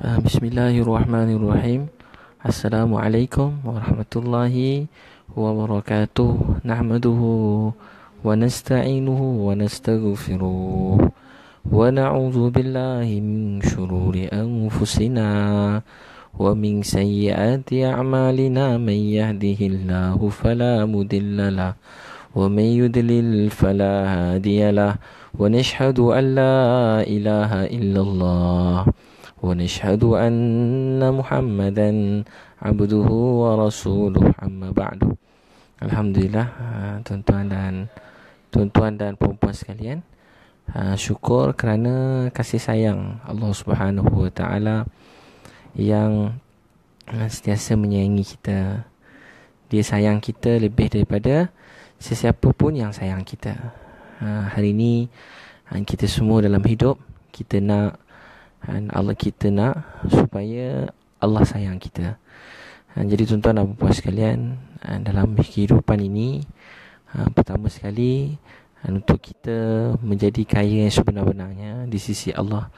آه، بسم الله الرحمن الرحيم السلام عليكم ورحمة الله وبركاته نحمده ونستعينه ونستغفره ونعوذ بالله من شرور أنفسنا ومن سيئات أعمالنا من يهده الله فلا مضل له ومن يدلل فلا هادي له ونشهد أن لا إله إلا الله ونشهد أن محمدا عبده ورسوله أما بعد الحمد لله tuan-tuan dan tuan-tuan dan puan sekalian ah, syukur kerana kasih sayang Allah Subhanahu wa taala yang ah, sentiasa menyayangi kita dia sayang kita lebih daripada sesiapa pun yang sayang kita ah, hari ini kita semua dalam hidup kita nak dan Allah kita nak supaya Allah sayang kita. Dan jadi tuan-tuan dan puan sekalian, dalam kehidupan ini, pertama sekali untuk kita menjadi kaya yang sebenar-benarnya di sisi Allah.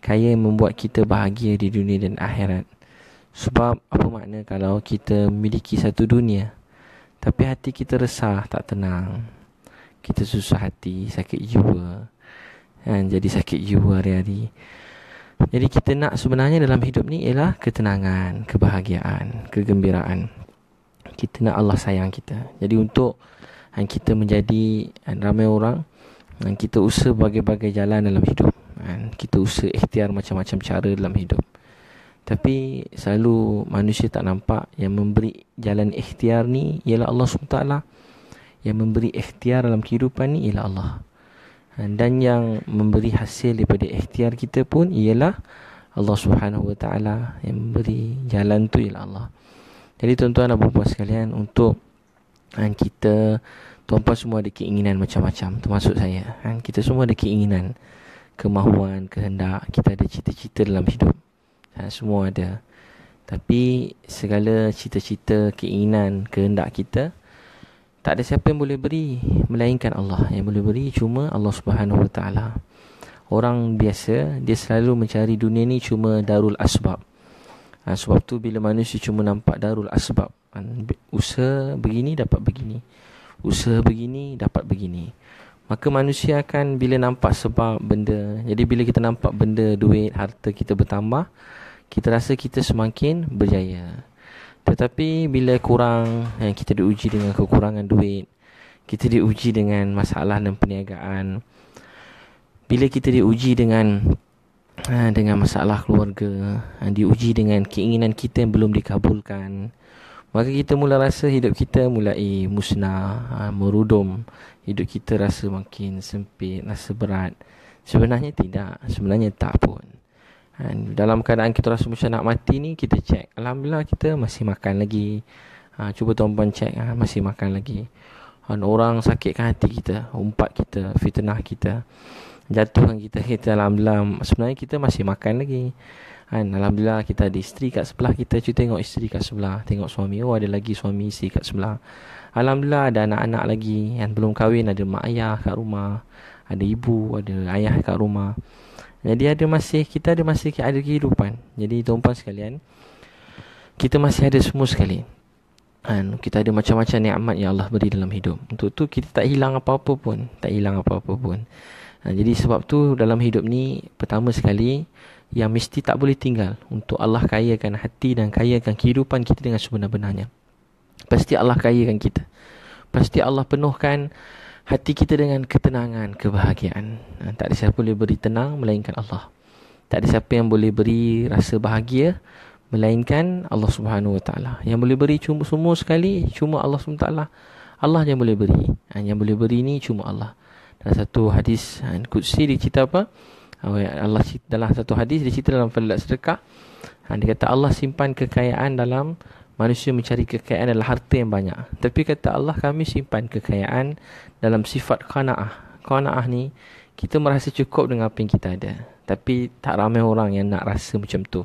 Kaya yang membuat kita bahagia di dunia dan akhirat. Sebab apa makna kalau kita memiliki satu dunia tapi hati kita resah, tak tenang. Kita susah hati, sakit jiwa. Dan jadi sakit jiwa hari-hari. Jadi kita nak sebenarnya dalam hidup ni ialah ketenangan, kebahagiaan, kegembiraan. Kita nak Allah sayang kita. Jadi untuk yang kita menjadi ramai orang yang kita usah bagai-bagai jalan dalam hidup. Dan kita usah ikhtiar macam-macam cara dalam hidup. Tapi selalu manusia tak nampak yang memberi jalan ikhtiar ni ialah Allah SWT. Yang memberi ikhtiar dalam kehidupan ni ialah Allah Eh, dan yang memberi hasil daripada ikhtiar kita pun ialah Allah Subhanahu Wa Taala yang memberi jalan tu ialah Allah. Jadi tuan-tuan dan puan-puan sekalian untuk kan, kita tuan-puan semua ada keinginan macam-macam termasuk saya. Kan, kita semua ada keinginan, kemahuan, kehendak, kita ada cita-cita dalam hidup. Ha, semua ada. Tapi segala cita-cita, keinginan, kehendak kita, tak ada siapa yang boleh beri melainkan Allah. Yang boleh beri cuma Allah Subhanahu Wa Orang biasa dia selalu mencari dunia ni cuma darul asbab. Ha, sebab tu bila manusia cuma nampak darul asbab. Ha, usaha begini dapat begini. Usaha begini dapat begini. Maka manusia akan bila nampak sebab benda. Jadi bila kita nampak benda, duit, harta kita bertambah, kita rasa kita semakin berjaya. Tetapi bila kurang eh, Kita diuji dengan kekurangan duit Kita diuji dengan masalah dan perniagaan Bila kita diuji dengan eh, Dengan masalah keluarga eh, Diuji dengan keinginan kita yang belum dikabulkan Maka kita mula rasa hidup kita mulai musnah eh, Merudum Hidup kita rasa makin sempit Rasa berat Sebenarnya tidak Sebenarnya tak pun dalam keadaan kita rasa macam nak mati ni, kita cek. Alhamdulillah kita masih makan lagi. Ha, cuba tuan-tuan cek, ha, ah, masih makan lagi. Ha, orang sakitkan hati kita, umpat kita, fitnah kita. Jatuhkan kita, kita alhamdulillah. Sebenarnya kita masih makan lagi. Kan? Alhamdulillah kita ada isteri kat sebelah kita. Cuba tengok isteri kat sebelah. Tengok suami. Oh ada lagi suami isteri kat sebelah. Alhamdulillah ada anak-anak lagi. Yang belum kahwin ada mak ayah kat rumah. Ada ibu, ada ayah kat rumah. Jadi ada masih kita ada masih ada kehidupan. Jadi tuan-tuan sekalian, kita masih ada semua sekali. Kan? Kita ada macam-macam nikmat yang Allah beri dalam hidup. Untuk tu kita tak hilang apa-apa pun, tak hilang apa-apa pun. Ha, jadi sebab tu dalam hidup ni pertama sekali yang mesti tak boleh tinggal untuk Allah kayakan hati dan kayakan kehidupan kita dengan sebenar-benarnya. Pasti Allah kayakan kita. Pasti Allah penuhkan hati kita dengan ketenangan, kebahagiaan. Ha, tak ada siapa boleh beri tenang melainkan Allah. Tak ada siapa yang boleh beri rasa bahagia melainkan Allah Subhanahu Wa Taala. Yang boleh beri cuma semua sekali cuma Allah Subhanahu Wa Taala. Allah yang boleh beri. Ha, yang boleh beri ni cuma Allah. Dalam satu hadis ha, Qudsi dia cerita apa? Allah dalam satu hadis di cerita dalam fadlak sedekah. Dia kata Allah simpan kekayaan dalam manusia mencari kekayaan adalah harta yang banyak. Tapi kata Allah kami simpan kekayaan dalam sifat kanaah. Kanaah ni kita merasa cukup dengan apa yang kita ada. Tapi tak ramai orang yang nak rasa macam tu.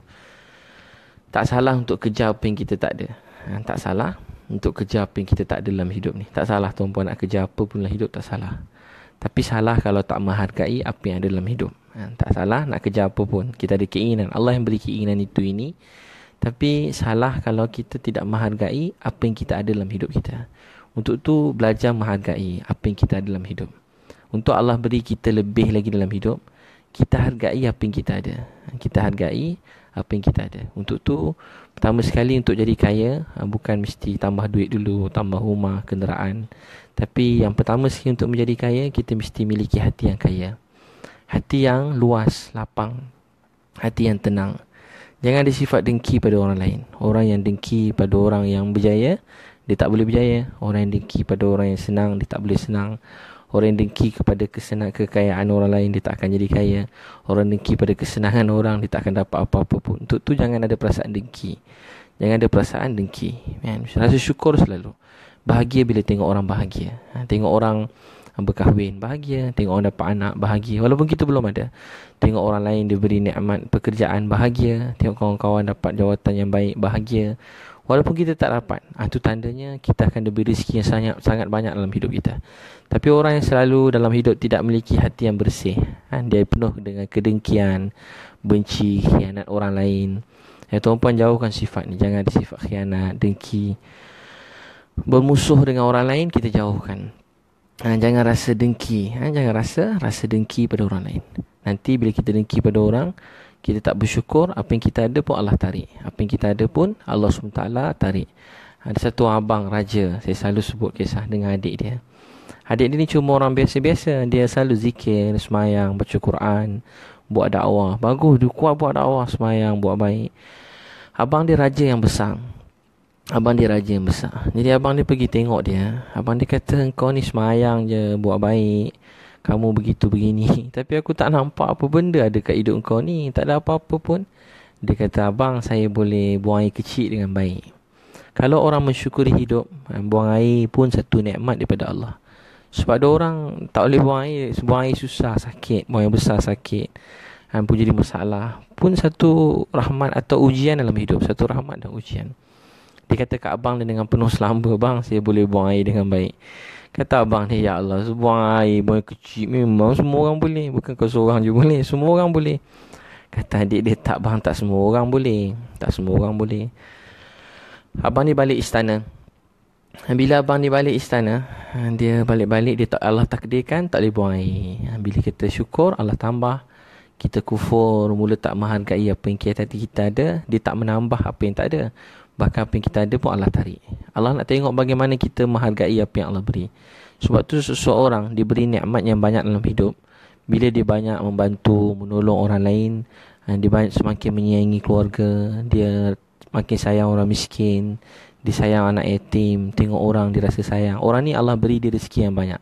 Tak salah untuk kejar apa yang kita tak ada. Ha, tak salah untuk kejar apa yang kita tak ada dalam hidup ni. Tak salah tuan-puan nak kejar apa pun dalam hidup tak salah. Tapi salah kalau tak menghargai apa yang ada dalam hidup. Ha, tak salah nak kejar apa pun. Kita ada keinginan. Allah yang beri keinginan itu ini. Tapi salah kalau kita tidak menghargai apa yang kita ada dalam hidup kita. Untuk tu belajar menghargai apa yang kita ada dalam hidup. Untuk Allah beri kita lebih lagi dalam hidup, kita hargai apa yang kita ada. Kita hargai apa yang kita ada. Untuk tu pertama sekali untuk jadi kaya ha, bukan mesti tambah duit dulu, tambah rumah, kenderaan. Tapi yang pertama sekali untuk menjadi kaya, kita mesti miliki hati yang kaya. Hati yang luas, lapang. Hati yang tenang. Jangan ada sifat dengki pada orang lain. Orang yang dengki pada orang yang berjaya, dia tak boleh berjaya orang yang dengki pada orang yang senang dia tak boleh senang orang yang dengki kepada kesenang kekayaan orang lain dia tak akan jadi kaya orang dengki pada kesenangan orang dia tak akan dapat apa-apa pun untuk tu jangan ada perasaan dengki jangan ada perasaan dengki kan rasa syukur selalu bahagia bila tengok orang bahagia ha, tengok orang berkahwin bahagia tengok orang dapat anak bahagia walaupun kita belum ada tengok orang lain diberi nikmat pekerjaan bahagia tengok kawan-kawan dapat jawatan yang baik bahagia Walaupun kita tak dapat Itu ah, tandanya kita akan diberi rezeki yang sangat, sangat banyak dalam hidup kita Tapi orang yang selalu dalam hidup tidak memiliki hati yang bersih kan? Dia penuh dengan kedengkian Benci, khianat orang lain Ya tuan-puan jauhkan sifat ni Jangan ada sifat khianat, dengki Bermusuh dengan orang lain kita jauhkan ha, Jangan rasa dengki ha, Jangan rasa rasa dengki pada orang lain Nanti bila kita dengki pada orang kita tak bersyukur apa yang kita ada pun Allah tarik apa yang kita ada pun Allah SWT tarik ada satu abang raja saya selalu sebut kisah dengan adik dia adik dia ni cuma orang biasa-biasa dia selalu zikir semayang baca Quran buat dakwah bagus dia kuat buat dakwah semayang buat baik abang dia raja yang besar Abang dia raja yang besar Jadi abang dia pergi tengok dia Abang dia kata Engkau ni semayang je Buat baik kamu begitu begini tapi aku tak nampak apa benda ada kat hidup kau ni tak ada apa-apa pun dia kata abang saya boleh buang air kecil dengan baik kalau orang mensyukuri hidup eh, buang air pun satu nikmat daripada Allah sebab ada orang tak boleh buang air Buang air susah, sakit Buang air besar, sakit ha, Pun jadi masalah Pun satu rahmat atau ujian dalam hidup Satu rahmat dan ujian Dia kata kat abang dengan penuh selamba Bang, saya boleh buang air dengan baik Kata abang ni Ya Allah Sebuah air Buang kecil Memang semua orang boleh Bukan kau seorang je boleh Semua orang boleh Kata adik dia Tak abang Tak semua orang boleh Tak semua orang boleh Abang ni balik istana Bila abang ni balik istana Dia balik-balik dia tak Allah takdirkan Tak boleh buang air Bila kita syukur Allah tambah kita kufur, mula tak menghargai apa yang kita ada, dia tak menambah apa yang tak ada. Bahkan apa yang kita ada pun Allah tarik Allah nak tengok bagaimana kita menghargai apa yang Allah beri Sebab tu seseorang diberi nikmat yang banyak dalam hidup Bila dia banyak membantu, menolong orang lain eh, Dia banyak semakin menyayangi keluarga Dia semakin sayang orang miskin Dia sayang anak yatim Tengok orang, dia rasa sayang Orang ni Allah beri dia rezeki yang banyak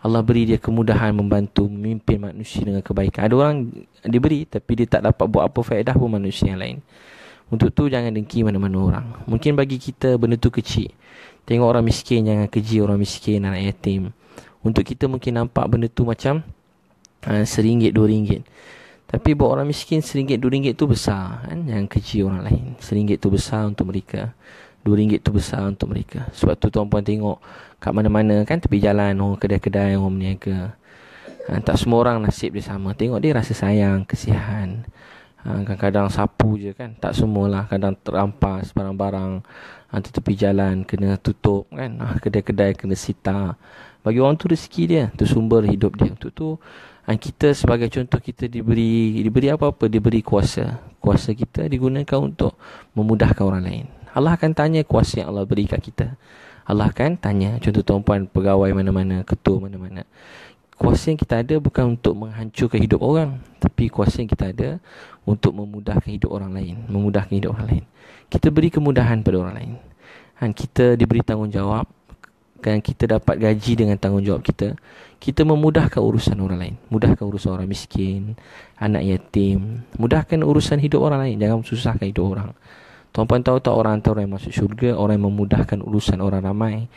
Allah beri dia kemudahan membantu memimpin manusia dengan kebaikan. Ada orang diberi tapi dia tak dapat buat apa faedah pun manusia yang lain. Untuk tu jangan dengki mana-mana orang Mungkin bagi kita benda tu kecil Tengok orang miskin jangan keji orang miskin anak yatim Untuk kita mungkin nampak benda tu macam ah, Seringgit dua ringgit Tapi buat orang miskin seringgit dua ringgit tu besar kan? Jangan keji orang lain Seringgit tu besar untuk mereka Dua ringgit tu besar untuk mereka Sebab tu tuan-puan tengok Kat mana-mana kan tepi jalan Orang kedai-kedai orang meniaga Ha, ah, tak semua orang nasib dia sama Tengok dia rasa sayang, kesihan Ha, kadang-kadang sapu je kan Tak semualah Kadang terampas barang-barang Atau ha, tepi jalan Kena tutup kan ha, Kedai-kedai kena sita Bagi orang tu rezeki dia Tu sumber hidup dia Untuk tu Kita sebagai contoh Kita diberi Diberi apa-apa Diberi kuasa Kuasa kita digunakan untuk Memudahkan orang lain Allah akan tanya kuasa yang Allah berikan kita Allah akan tanya Contoh tuan puan Pegawai mana-mana Ketua mana-mana Kuasa yang kita ada bukan untuk menghancurkan hidup orang Tapi kuasa yang kita ada untuk memudahkan hidup orang lain, memudahkan hidup orang lain. Kita beri kemudahan pada orang lain. Kan kita diberi tanggungjawab kan kita dapat gaji dengan tanggungjawab kita. Kita memudahkan urusan orang lain, mudahkan urusan orang miskin, anak yatim, mudahkan urusan hidup orang lain, jangan susahkan hidup orang. Tuan-puan tahu tak orang antara yang masuk syurga, orang yang memudahkan urusan orang ramai.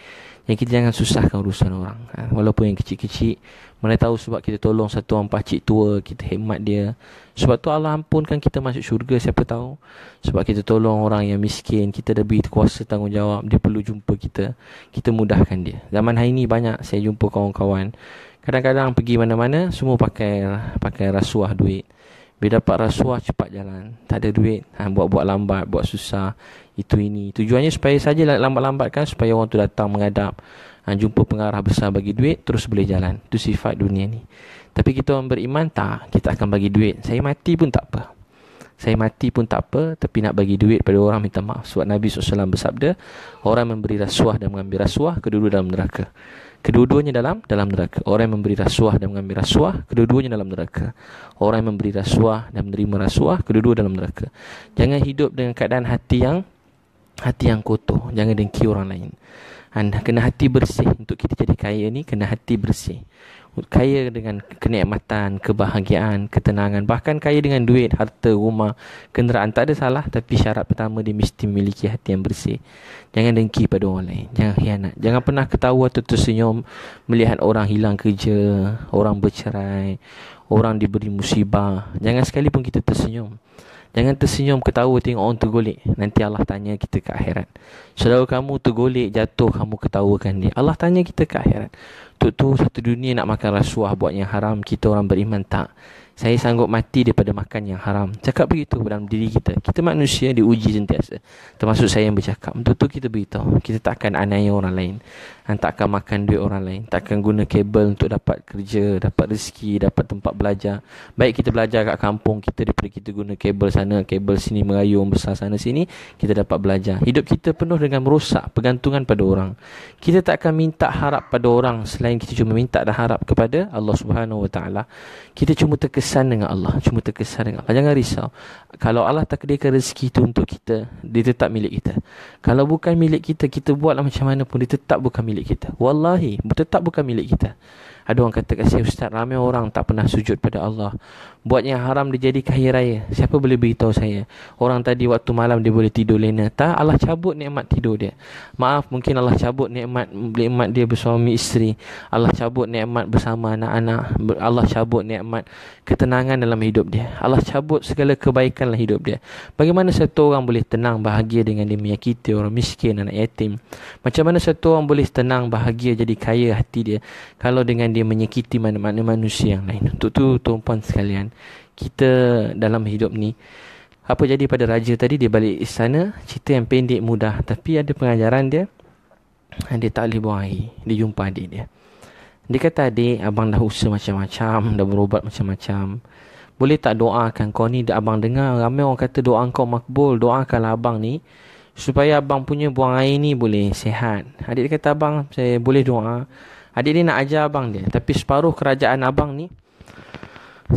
Yang kita jangan susahkan urusan orang. Ha, walaupun yang kecil-kecil, mana tahu sebab kita tolong satu orang pakcik tua, kita hemat dia. Sebab tu Allah ampunkan kita masuk syurga, siapa tahu. Sebab kita tolong orang yang miskin, kita ada beri kuasa tanggungjawab, dia perlu jumpa kita. Kita mudahkan dia. Zaman hari ni banyak saya jumpa kawan-kawan. Kadang-kadang pergi mana-mana, semua pakai pakai rasuah duit. Bila dapat rasuah, cepat jalan. Tak ada duit, ha, buat-buat lambat, buat susah. Itu ini. Tujuannya supaya saja lambat-lambatkan, supaya orang tu datang mengadap ha, jumpa pengarah besar bagi duit terus boleh jalan itu sifat dunia ni tapi kita orang beriman tak kita akan bagi duit saya mati pun tak apa saya mati pun tak apa tapi nak bagi duit pada orang minta maaf sebab Nabi SAW bersabda orang memberi rasuah dan mengambil rasuah kedua-dua dalam neraka Kedua-duanya dalam dalam neraka. Orang yang memberi rasuah dan mengambil rasuah, kedua-duanya dalam neraka. Orang yang memberi rasuah dan menerima rasuah, kedua-dua dalam neraka. Jangan hidup dengan keadaan hati yang hati yang kotor. Jangan dengki orang lain. Anda kena hati bersih untuk kita jadi kaya ni kena hati bersih kaya dengan kenikmatan, kebahagiaan, ketenangan bahkan kaya dengan duit, harta, rumah, kenderaan tak ada salah tapi syarat pertama dia mesti memiliki hati yang bersih jangan dengki pada orang lain jangan hianat, jangan pernah ketawa atau tersenyum melihat orang hilang kerja orang bercerai orang diberi musibah jangan sekali pun kita tersenyum Jangan tersenyum ketawa tengok orang tergolek. Nanti Allah tanya kita ke akhirat. Saudara kamu tergolek jatuh kamu ketawakan dia. Allah tanya kita ke akhirat. Tuk tu satu dunia nak makan rasuah buat yang haram. Kita orang beriman tak? saya sanggup mati daripada makan yang haram. Cakap begitu dalam diri kita. Kita manusia diuji sentiasa. Termasuk saya yang bercakap. Untuk itu kita beritahu. Kita tak akan aniaya orang lain. Dan tak akan makan duit orang lain. Tak akan guna kabel untuk dapat kerja, dapat rezeki, dapat tempat belajar. Baik kita belajar kat kampung kita daripada kita guna kabel sana, kabel sini merayung besar sana sini. Kita dapat belajar. Hidup kita penuh dengan merosak, pergantungan pada orang. Kita tak akan minta harap pada orang selain kita cuma minta dan harap kepada Allah Subhanahu Wa Taala. Kita cuma terkesan terkesan dengan Allah Cuma terkesan dengan Allah Jangan risau Kalau Allah takdirkan rezeki itu untuk kita Dia tetap milik kita Kalau bukan milik kita Kita buatlah macam mana pun Dia tetap bukan milik kita Wallahi Tetap bukan milik kita Ada orang kata kat saya Ustaz ramai orang tak pernah sujud pada Allah buat yang haram dia jadi kaya raya. Siapa boleh beritahu saya? Orang tadi waktu malam dia boleh tidur lena. Tak, Allah cabut nikmat tidur dia. Maaf, mungkin Allah cabut nikmat nikmat dia bersuami isteri. Allah cabut nikmat bersama anak-anak. Allah cabut nikmat ketenangan dalam hidup dia. Allah cabut segala kebaikan dalam hidup dia. Bagaimana satu orang boleh tenang bahagia dengan dia menyakiti orang miskin, anak yatim? Macam mana satu orang boleh tenang bahagia jadi kaya hati dia kalau dengan dia menyakiti mana-mana manusia yang lain? Untuk tu, tuan-puan sekalian, kita dalam hidup ni apa jadi pada raja tadi dia balik istana cerita yang pendek mudah tapi ada pengajaran dia dia tak boleh buang air dia jumpa adik dia dia kata adik abang dah usah macam-macam dah berobat macam-macam boleh tak doakan kau ni abang dengar ramai orang kata doa kau makbul doakanlah abang ni supaya abang punya buang air ni boleh sihat adik dia kata abang saya boleh doa adik ni nak ajar abang dia tapi separuh kerajaan abang ni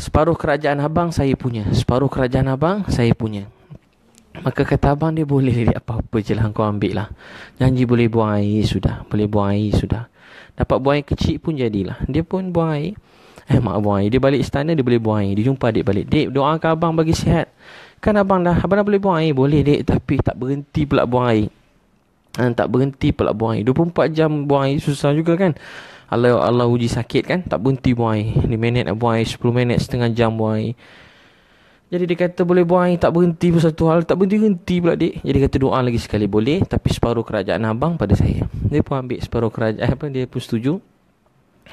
separuh kerajaan abang saya punya separuh kerajaan abang saya punya maka kata abang dia boleh lirik apa-apa je lah kau ambil lah janji boleh buang air sudah boleh buang air sudah dapat buang air kecil pun jadilah dia pun buang air eh mak buang air dia balik istana dia boleh buang air dia jumpa adik balik dek doakan abang bagi sihat kan abang dah abang dah boleh buang air boleh dek tapi tak berhenti pula buang air Ha, tak berhenti pula buang air 24 jam buang air susah juga kan kalau Allah uji sakit kan Tak berhenti buang air 5 minit nak buang air 10 minit setengah jam buang air Jadi dia kata boleh buang air Tak berhenti pun satu hal Tak berhenti-henti pula dik Jadi dia kata doa lagi sekali boleh Tapi separuh kerajaan abang pada saya Dia pun ambil separuh kerajaan apa Dia pun setuju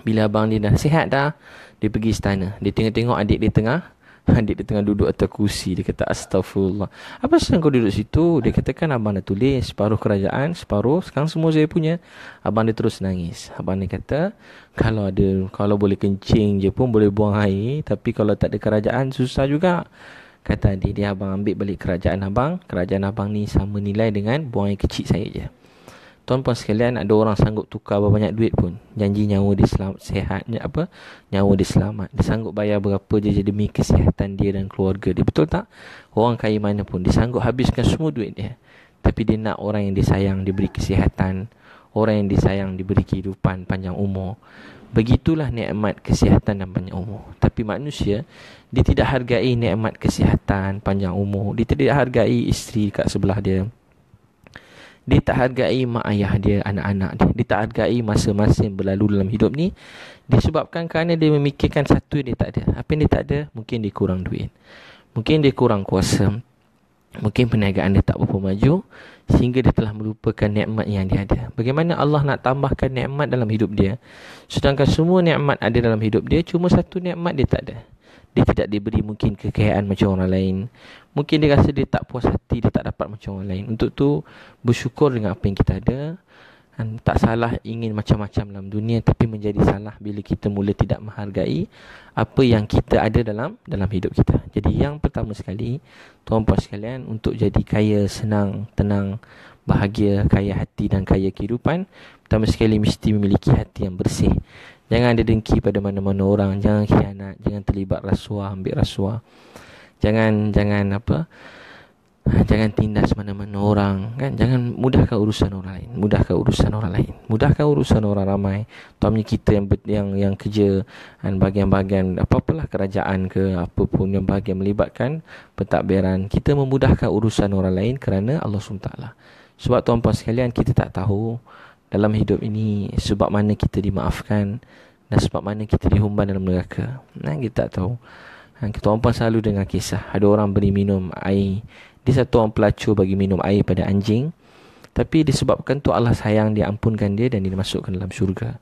Bila abang dia dah sihat dah Dia pergi istana Dia tengok-tengok adik dia tengah Adik dia tengah duduk atas kursi Dia kata astagfirullah Apa sebab kau duduk situ Dia katakan abang dah tulis Separuh kerajaan Separuh Sekarang semua saya punya Abang dia terus nangis Abang dia kata Kalau ada Kalau boleh kencing je pun Boleh buang air Tapi kalau tak ada kerajaan Susah juga Kata adik dia Abang ambil balik kerajaan abang Kerajaan abang ni Sama nilai dengan Buang air kecil saya je tuan-puan sekalian ada orang sanggup tukar berapa banyak duit pun janji nyawa dia selamat sehat apa nyawa dia selamat dia sanggup bayar berapa je demi kesihatan dia dan keluarga dia betul tak orang kaya mana pun dia sanggup habiskan semua duit dia tapi dia nak orang yang disayang diberi kesihatan orang yang disayang diberi kehidupan panjang umur Begitulah nikmat kesihatan dan panjang umur. Tapi manusia dia tidak hargai nikmat kesihatan, panjang umur. Dia tidak hargai isteri dekat sebelah dia dia tak hargai mak ayah dia, anak-anak dia. Dia tak hargai masa-masa yang berlalu dalam hidup ni. Disebabkan kerana dia memikirkan satu yang dia tak ada. Apa yang dia tak ada? Mungkin dia kurang duit. Mungkin dia kurang kuasa. Mungkin perniagaan dia tak berapa maju. Sehingga dia telah melupakan nikmat yang dia ada. Bagaimana Allah nak tambahkan nikmat dalam hidup dia. Sedangkan semua nikmat ada dalam hidup dia. Cuma satu nikmat dia tak ada dia tidak diberi mungkin kekayaan macam orang lain. Mungkin dia rasa dia tak puas hati, dia tak dapat macam orang lain. Untuk tu, bersyukur dengan apa yang kita ada. Dan tak salah ingin macam-macam dalam dunia tapi menjadi salah bila kita mula tidak menghargai apa yang kita ada dalam dalam hidup kita. Jadi yang pertama sekali, tuan puan sekalian untuk jadi kaya, senang, tenang, bahagia, kaya hati dan kaya kehidupan, pertama sekali mesti memiliki hati yang bersih. Jangan ada dengki pada mana-mana orang, jangan khianat, jangan terlibat rasuah, ambil rasuah. Jangan jangan apa? Jangan tindas mana-mana orang, kan? Jangan mudahkan urusan orang lain, mudahkan urusan orang lain. Mudahkan urusan orang ramai, tuan terutamanya kita yang yang yang kerja dan bahagian-bahagian apa-apalah kerajaan ke apa pun yang bahagian melibatkan pentadbiran. Kita memudahkan urusan orang lain kerana Allah SWT. Sebab tuan-puan sekalian kita tak tahu dalam hidup ini sebab mana kita dimaafkan dan sebab mana kita dihumban dalam neraka. Nah, kita tak tahu. Ha, kita orang pun selalu dengar kisah. Ada orang beri minum air. Dia satu orang pelacur bagi minum air pada anjing. Tapi disebabkan tu Allah sayang dia ampunkan dia dan dia masukkan dalam syurga.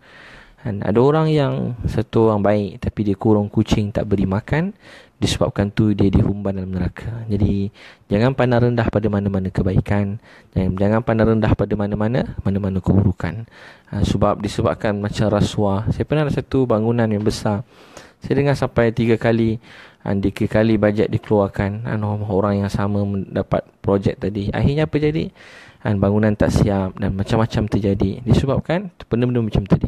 Kan? Ada orang yang satu orang baik tapi dia kurung kucing tak beri makan disebabkan tu dia dihumban dalam neraka. Jadi jangan pandang rendah pada mana-mana kebaikan, jangan jangan pandang rendah pada mana-mana mana-mana keburukan. Ha, sebab disebabkan macam rasuah. Saya pernah ada satu bangunan yang besar. Saya dengar sampai tiga kali ha, Tiga kali bajet dikeluarkan Orang yang sama mendapat projek tadi Akhirnya apa jadi? Ha, bangunan tak siap dan macam-macam terjadi Disebabkan benda-benda macam tadi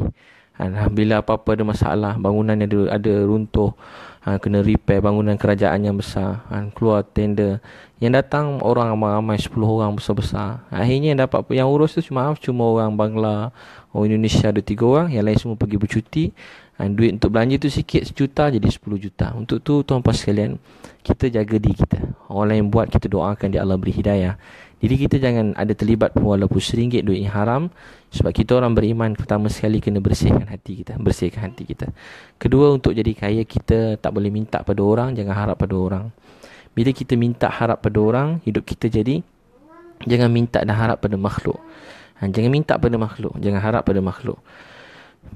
bila apa-apa ada masalah Bangunan ada, ada runtuh ha, Kena repair bangunan kerajaan yang besar ha, Keluar tender Yang datang orang ramai-ramai 10 orang besar-besar Akhirnya yang dapat Yang urus tu maaf Cuma orang Bangla Orang Indonesia ada 3 orang Yang lain semua pergi bercuti ha, Duit untuk belanja tu sikit Sejuta jadi 10 juta Untuk tu tuan-tuan sekalian Kita jaga diri kita Orang lain buat kita doakan Dia Allah beri hidayah jadi kita jangan ada terlibat pun walaupun seringgit duit yang haram Sebab kita orang beriman pertama sekali kena bersihkan hati kita Bersihkan hati kita Kedua untuk jadi kaya kita tak boleh minta pada orang Jangan harap pada orang Bila kita minta harap pada orang Hidup kita jadi Jangan minta dan harap pada makhluk ha, Jangan minta pada makhluk Jangan harap pada makhluk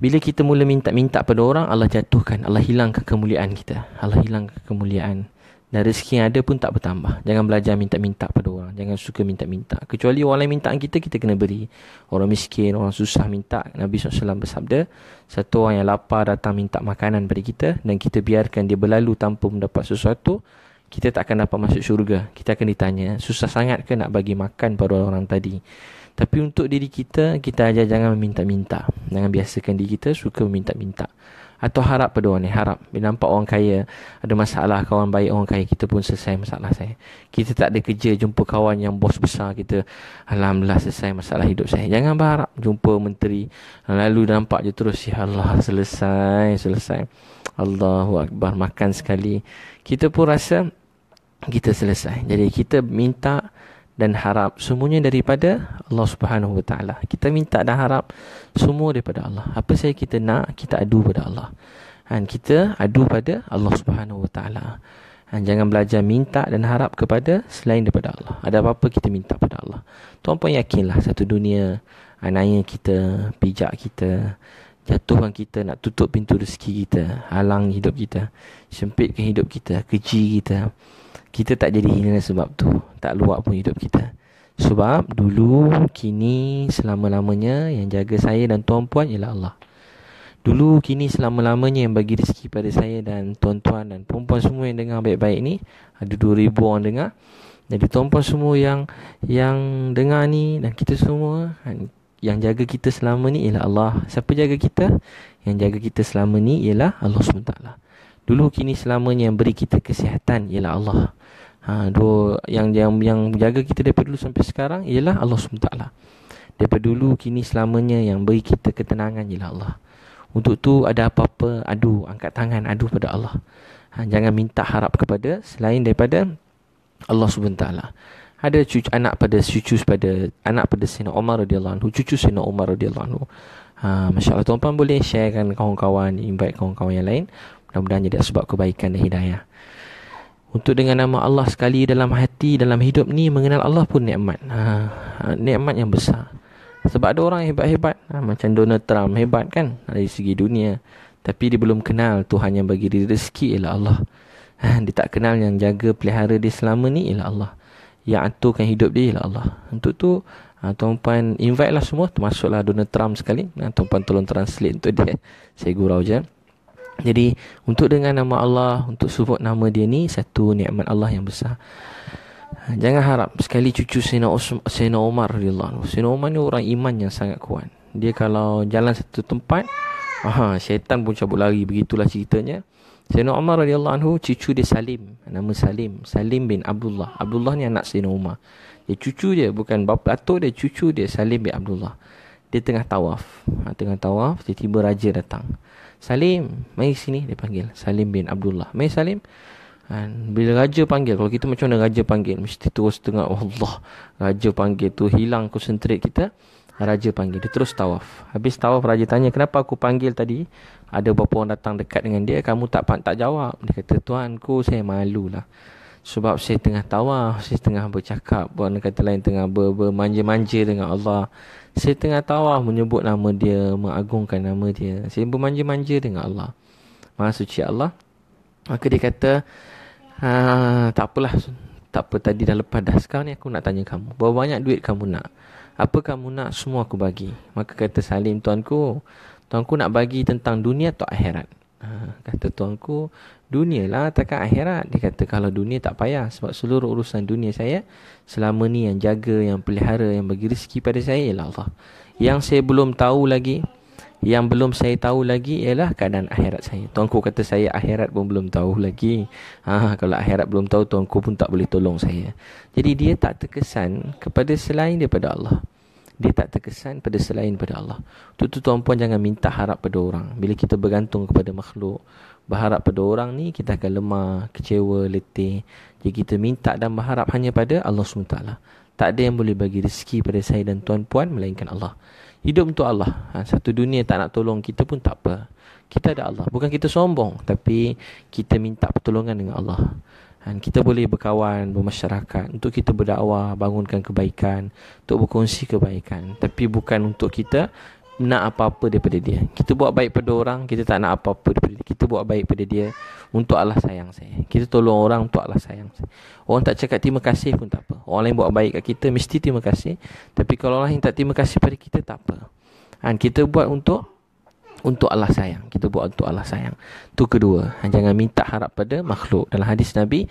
bila kita mula minta-minta pada orang Allah jatuhkan Allah hilangkan kemuliaan kita Allah hilangkan kemuliaan dan rezeki yang ada pun tak bertambah. Jangan belajar minta-minta pada orang. Jangan suka minta-minta. Kecuali orang lain minta kita, kita kena beri. Orang miskin, orang susah minta. Nabi SAW bersabda, satu orang yang lapar datang minta makanan pada kita dan kita biarkan dia berlalu tanpa mendapat sesuatu, kita tak akan dapat masuk syurga. Kita akan ditanya, susah sangat ke nak bagi makan pada orang tadi? Tapi untuk diri kita, kita ajar jangan meminta-minta. Jangan biasakan diri kita suka meminta-minta. Atau harap pada orang ni Harap Bila nampak orang kaya Ada masalah Kawan baik orang kaya Kita pun selesai masalah saya Kita tak ada kerja Jumpa kawan yang bos besar kita Alhamdulillah selesai masalah hidup saya Jangan berharap Jumpa menteri Lalu nampak je terus Ya Allah Selesai Selesai Allahu Akbar Makan sekali Kita pun rasa kita selesai. Jadi kita minta dan harap semuanya daripada Allah Subhanahu Wa Kita minta dan harap semua daripada Allah. Apa saja kita nak, kita adu pada Allah. Kan kita adu pada Allah Subhanahu Wa Taala. jangan belajar minta dan harap kepada selain daripada Allah. Ada apa-apa kita minta pada Allah. Tuan pun yakinlah satu dunia anaknya ha, kita, pijak kita, jatuhkan kita nak tutup pintu rezeki kita, halang hidup kita, sempitkan hidup kita, keji kita. Kita tak jadi hina sebab tu Tak luak pun hidup kita Sebab dulu, kini, selama-lamanya Yang jaga saya dan tuan-puan ialah Allah Dulu, kini, selama-lamanya yang bagi rezeki pada saya dan tuan-tuan dan perempuan semua yang dengar baik-baik ni Ada 2,000 orang dengar Jadi tuan-puan semua yang yang dengar ni dan kita semua kan, Yang jaga kita selama ni ialah Allah Siapa jaga kita? Yang jaga kita selama ni ialah Allah SWT Dulu, kini, selamanya yang beri kita kesihatan ialah Allah Ha, dua, yang yang yang jaga kita dari dulu sampai sekarang ialah Allah SWT. Dari dulu, kini, selamanya yang beri kita ketenangan ialah Allah. Untuk tu ada apa-apa, adu, angkat tangan, adu pada Allah. Ha, jangan minta harap kepada selain daripada Allah SWT. Ada cucu anak pada cucu pada anak pada Sina Umar radhiyallahu anhu, cucu Sina Umar radhiyallahu anhu. Ha, Masya Allah, tuan-tuan boleh sharekan kawan-kawan, invite kawan-kawan yang lain. Mudah-mudahan jadi sebab kebaikan dan hidayah. Untuk dengan nama Allah sekali dalam hati, dalam hidup ni mengenal Allah pun nikmat. Ha, ha nikmat yang besar. Sebab ada orang hebat-hebat ha, macam Donald Trump hebat kan dari segi dunia. Tapi dia belum kenal Tuhan yang bagi dia rezeki ialah Allah. Ha, dia tak kenal yang jaga pelihara dia selama ni ialah Allah. Yang aturkan hidup dia ialah Allah. Untuk tu ha, tuan-puan invite lah semua termasuklah Donald Trump sekali. Ha, tuan-puan tolong translate untuk dia. Saya gurau je. Ha. Jadi untuk dengan nama Allah Untuk sebut nama dia ni Satu nikmat Allah yang besar ha, Jangan harap sekali cucu Sina, Sina Umar radhiyallahu Sina Umar ni orang iman yang sangat kuat. Dia kalau jalan satu tempat, aha, syaitan pun cabut lari begitulah ceritanya. Sina Omar radhiyallahu anhu cucu dia Salim, nama Salim, Salim bin Abdullah. Abdullah ni anak Sina Omar. Dia cucu dia bukan bapa atuk dia, cucu dia Salim bin Abdullah. Dia tengah tawaf. Ha, tengah tawaf, tiba-tiba raja datang. Salim, mai sini dia panggil. Salim bin Abdullah. mai Salim. Dan bila raja panggil, kalau kita macam mana raja panggil, mesti terus tengok Allah. Raja panggil tu hilang konsentrate kita. Raja panggil, dia terus tawaf. Habis tawaf, raja tanya, kenapa aku panggil tadi? Ada beberapa orang datang dekat dengan dia, kamu tak tak jawab. Dia kata, tuanku saya malulah. lah. Sebab saya tengah tawaf, saya tengah bercakap, orang kata lain tengah bermanja-manja dengan Allah. Saya tengah tawaf menyebut nama dia, mengagungkan nama dia. Saya bermanja-manja dengan Allah. Maha suci Allah. Maka dia kata, ha, tak apalah. Tak apa tadi dah lepas dah. Sekarang ni aku nak tanya kamu. Berapa banyak duit kamu nak? Apa kamu nak semua aku bagi. Maka kata Salim tuanku, tuanku nak bagi tentang dunia atau akhirat? Ah, kata tuanku dunia lah, takkan akhirat dia kata kalau dunia tak payah sebab seluruh urusan dunia saya selama ni yang jaga yang pelihara yang bagi rezeki pada saya ialah Allah yang saya belum tahu lagi yang belum saya tahu lagi ialah keadaan akhirat saya tuanku kata saya akhirat pun belum tahu lagi ha kalau akhirat belum tahu tuanku pun tak boleh tolong saya jadi dia tak terkesan kepada selain daripada Allah dia tak terkesan pada selain pada Allah. Tu tu tuan-puan jangan minta harap pada orang. Bila kita bergantung kepada makhluk, berharap pada orang ni kita akan lemah, kecewa, letih. Jadi kita minta dan berharap hanya pada Allah SWT. Tak ada yang boleh bagi rezeki pada saya dan tuan-puan melainkan Allah. Hidup untuk Allah. Ha, satu dunia tak nak tolong kita pun tak apa. Kita ada Allah. Bukan kita sombong. Tapi kita minta pertolongan dengan Allah. Dan kita boleh berkawan, bermasyarakat untuk kita berdakwah, bangunkan kebaikan, untuk berkongsi kebaikan. Tapi bukan untuk kita nak apa-apa daripada dia. Kita buat baik pada orang, kita tak nak apa-apa daripada dia. Kita buat baik pada dia untuk Allah sayang saya. Kita tolong orang untuk Allah sayang saya. Orang tak cakap terima kasih pun tak apa. Orang lain buat baik kat kita, mesti terima kasih. Tapi kalau orang lain tak terima kasih pada kita, tak apa. Dan kita buat untuk untuk Allah sayang. Kita buat untuk Allah sayang. Tu kedua. Ha, jangan minta harap pada makhluk. Dalam hadis Nabi,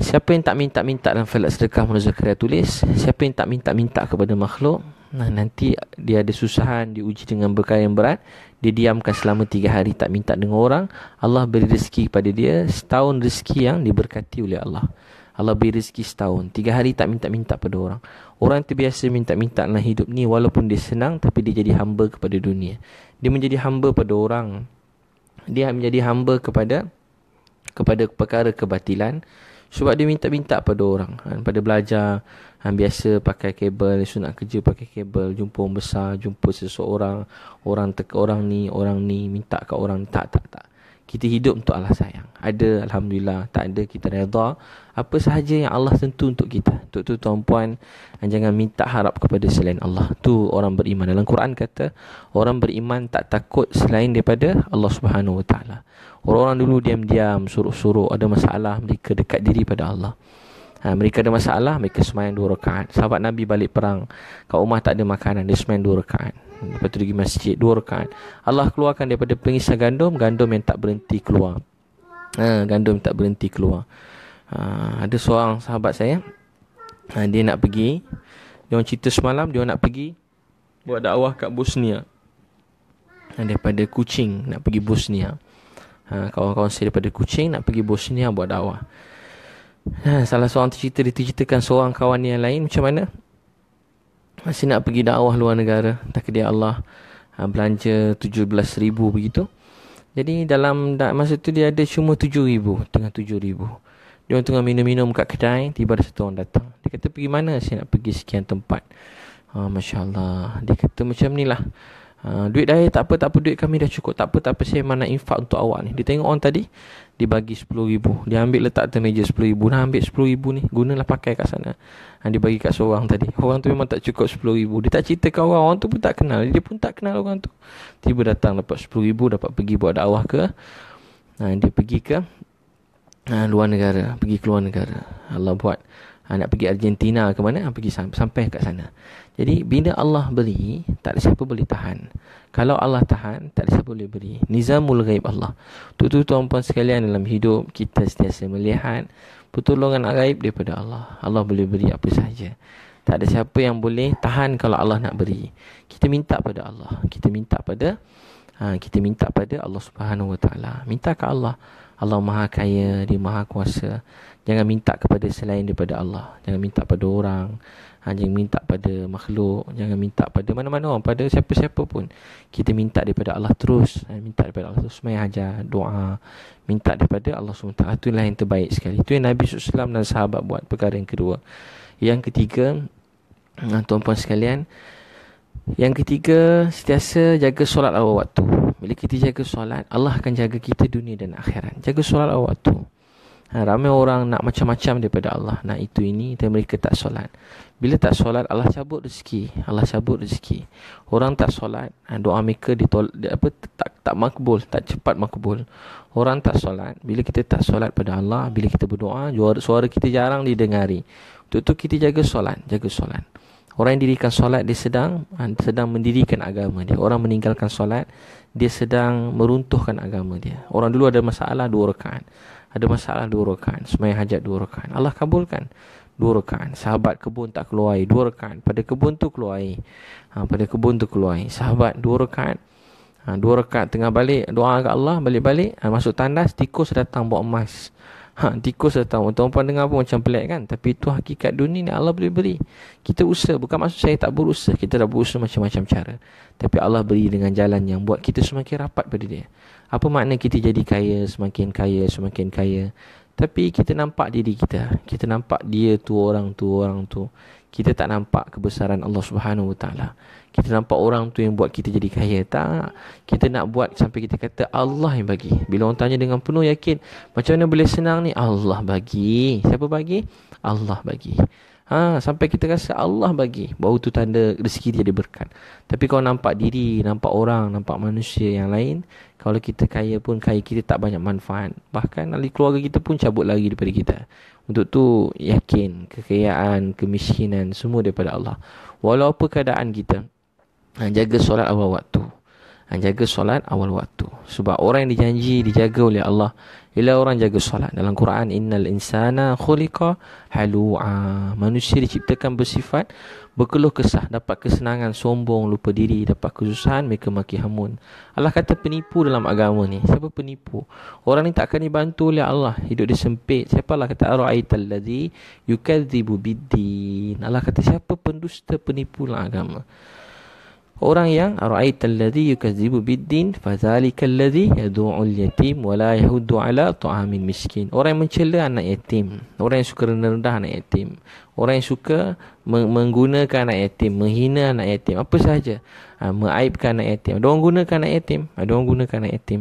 siapa yang tak minta-minta dalam falak sedekah menurut Zakaria tulis, siapa yang tak minta-minta kepada makhluk, nah nanti dia ada susahan, diuji dengan bekal yang berat, dia diamkan selama tiga hari tak minta dengan orang, Allah beri rezeki kepada dia, setahun rezeki yang diberkati oleh Allah. Allah beri rezeki setahun. Tiga hari tak minta-minta pada orang. Orang terbiasa minta-minta dalam hidup ni walaupun dia senang tapi dia jadi hamba kepada dunia. Dia menjadi hamba pada orang. Dia menjadi hamba kepada kepada perkara kebatilan sebab dia minta-minta pada orang. Pada belajar, biasa pakai kabel, so nak kerja pakai kabel, jumpa orang besar, jumpa seseorang, orang teka orang ni, orang ni, minta ke orang, tak, tak, tak kita hidup untuk Allah sayang. Ada alhamdulillah, tak ada kita redha. Apa sahaja yang Allah tentu untuk kita. Untuk tu tuan puan jangan minta harap kepada selain Allah. Tu orang beriman dalam Quran kata orang beriman tak takut selain daripada Allah Subhanahu Wa Taala. Orang-orang dulu diam-diam suruh-suruh ada masalah mereka dekat diri pada Allah. Ha, mereka ada masalah, mereka semayang dua rakaat. Sahabat Nabi balik perang. Kat rumah tak ada makanan, dia semayang dua rakaat. Lepas tu pergi masjid, dua rakaat. Allah keluarkan daripada pengisah gandum, gandum yang tak berhenti keluar. Ha, gandum yang tak berhenti keluar. Ha, ada seorang sahabat saya, ha, dia nak pergi. Dia orang cerita semalam, dia nak pergi buat dakwah kat Bosnia. Ha, daripada kucing, nak pergi Bosnia. Ha, kawan-kawan saya daripada Kuching, nak pergi Bosnia buat dakwah. Ha, salah seorang cerita Dia seorang kawan yang lain Macam mana Masih nak pergi dakwah luar negara Tak kedia Allah ha, Belanja RM17,000 begitu Jadi dalam masa tu dia ada cuma RM7,000 Tengah RM7,000 Dia orang tengah minum-minum kat kedai Tiba ada satu orang datang Dia kata pergi mana Saya nak pergi sekian tempat ha, Masya Allah Dia kata macam ni lah Ha, duit dah eh, tak apa tak apa duit kami dah cukup. Tak apa tak apa saya mana infak untuk awak ni. Dia tengok orang tadi dibagi 10000. Dia ambil letak atas meja 10000. Nak ambil 10000 ni gunalah pakai kat sana. Ha bagi kat seorang tadi. Orang tu memang tak cukup 10000. Dia tak cerita kau orang. orang tu pun tak kenal. Dia pun tak kenal orang tu. Tiba datang dapat 10000 dapat pergi buat dakwah ke. Ha dia pergi ke ha, luar negara, pergi keluar negara. Allah buat. Ha, nak pergi Argentina ke mana? Ha, pergi sampai, sampai kat sana. Jadi bila Allah beri, tak ada siapa boleh tahan. Kalau Allah tahan, tak ada siapa boleh beri. Nizamul ghaib Allah. Tutu tuan puan sekalian dalam hidup kita sentiasa melihat pertolongan ghaib daripada Allah. Allah boleh beri apa sahaja. Tak ada siapa yang boleh tahan kalau Allah nak beri. Kita minta pada Allah. Kita minta pada ha, kita minta pada Allah Subhanahu Wa Taala. Minta ke Allah. Allah Maha Kaya, Dia Maha Kuasa. Jangan minta kepada selain daripada Allah. Jangan minta pada orang ha, Jangan minta pada makhluk Jangan minta pada mana-mana orang Pada siapa-siapa pun Kita minta daripada Allah terus ha, Minta daripada Allah terus Semayang hajar Doa Minta daripada Allah SWT Itulah yang terbaik sekali Itu yang Nabi SAW dan sahabat buat Perkara yang kedua Yang ketiga ha, Tuan-puan sekalian yang ketiga, sentiasa jaga solat awal waktu. Bila kita jaga solat, Allah akan jaga kita dunia dan akhirat. Jaga solat awal waktu. Ha, ramai orang nak macam-macam daripada Allah. Nak itu ini, tapi mereka tak solat. Bila tak solat, Allah cabut rezeki. Allah cabut rezeki. Orang tak solat, ha, doa mereka ditol dia apa, tak, tak makbul, tak cepat makbul. Orang tak solat, bila kita tak solat pada Allah, bila kita berdoa, suara kita jarang didengari. Untuk itu, kita jaga solat. Jaga solat. Orang yang dirikan solat, dia sedang ha, sedang mendirikan agama dia. Orang meninggalkan solat, dia sedang meruntuhkan agama dia. Orang dulu ada masalah, dua rekaan ada masalah dua rakaat sembahyang hajat dua rakaat Allah kabulkan dua rakaat sahabat kebun tak keluar air dua rakaat pada kebun tu keluar air ha, pada kebun tu keluar air sahabat dua rakaat ha, dua rakaat tengah balik doa kat Allah balik-balik ha, masuk tandas tikus datang bawa emas Ha, tikus datang untuk Tuan-tuan dengar pun macam pelik kan Tapi itu hakikat dunia ni Allah boleh beri Kita usaha Bukan maksud saya tak berusaha Kita dah berusaha macam-macam cara Tapi Allah beri dengan jalan yang Buat kita semakin rapat pada dia apa makna kita jadi kaya, semakin kaya, semakin kaya. Tapi kita nampak diri kita. Kita nampak dia tu orang tu orang tu. Kita tak nampak kebesaran Allah Subhanahu Wa Taala. Kita nampak orang tu yang buat kita jadi kaya. Tak. Kita nak buat sampai kita kata Allah yang bagi. Bila orang tanya dengan penuh yakin, macam mana boleh senang ni? Allah bagi. Siapa bagi? Allah bagi. Ha, sampai kita rasa Allah bagi. Baru tu tanda rezeki dia diberkan. Tapi kalau nampak diri, nampak orang, nampak manusia yang lain, kalau kita kaya pun kaya kita tak banyak manfaat. Bahkan ahli keluarga kita pun cabut lagi daripada kita. Untuk tu yakin kekayaan, kemiskinan semua daripada Allah. Walau apa keadaan kita, ha, jaga solat awal waktu. Ha, jaga solat awal waktu. Sebab orang yang dijanji dijaga oleh Allah bila orang jaga solat dalam Quran innal insana khuliqa halu'a. Manusia diciptakan bersifat berkeluh kesah, dapat kesenangan, sombong, lupa diri, dapat kesusahan, mereka maki hamun. Allah kata penipu dalam agama ni. Siapa penipu? Orang ni takkan dibantu oleh Allah. Hidup dia sempit. Siapa Allah kata ra'aital ladzi yukadzibu biddin. Allah kata siapa pendusta, penipu dalam agama orang yang ra'aita alladhi yukadzibu biddin fadzalika alladhi yad'u al-yatim wa la yahuddu ala ta'amin miskin orang yang mencela anak yatim orang yang suka rendah anak yatim orang yang suka menggunakan anak yatim menghina anak yatim apa sahaja ha, ah, meaibkan anak yatim ada orang gunakan anak yatim ada orang gunakan anak yatim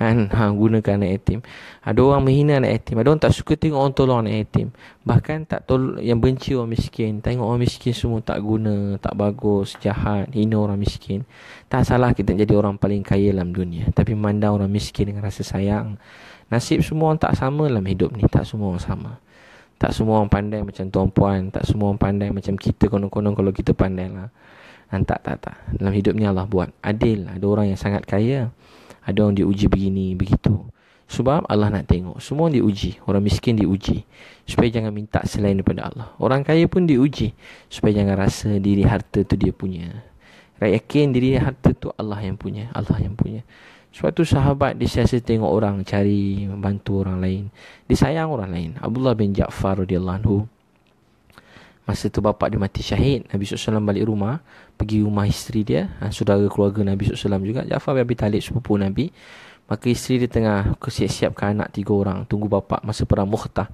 kan ha, gunakan anak yatim ada orang menghina anak yatim ada orang tak suka tengok orang tolong anak yatim bahkan tak tolong yang benci orang miskin tengok orang miskin semua tak guna tak bagus jahat hina orang miskin tak salah kita jadi orang paling kaya dalam dunia tapi memandang orang miskin dengan rasa sayang nasib semua orang tak sama dalam hidup ni tak semua orang sama tak semua orang pandai macam tuan puan tak semua orang pandai macam kita konon-konon kalau kita pandai lah Ha, tak, tak, tak. Dalam hidup ni Allah buat. Adil. Ada orang yang sangat kaya. Ada orang diuji begini, begitu. Sebab Allah nak tengok. Semua orang diuji. Orang miskin diuji. Supaya jangan minta selain daripada Allah. Orang kaya pun diuji. Supaya jangan rasa diri harta tu dia punya. Rakyat Yakin diri harta tu Allah yang punya. Allah yang punya. Sebab tu sahabat dia siasa tengok orang cari bantu orang lain. Dia sayang orang lain. Abdullah bin Ja'far radhiyallahu Hmm. Masa tu bapak dia mati syahid Nabi SAW balik rumah Pergi rumah isteri dia ha, Saudara keluarga Nabi SAW juga Jafar bin Abi Talib sepupu Nabi Maka isteri dia tengah siap-siapkan anak tiga orang Tunggu bapak masa perang Mukhtar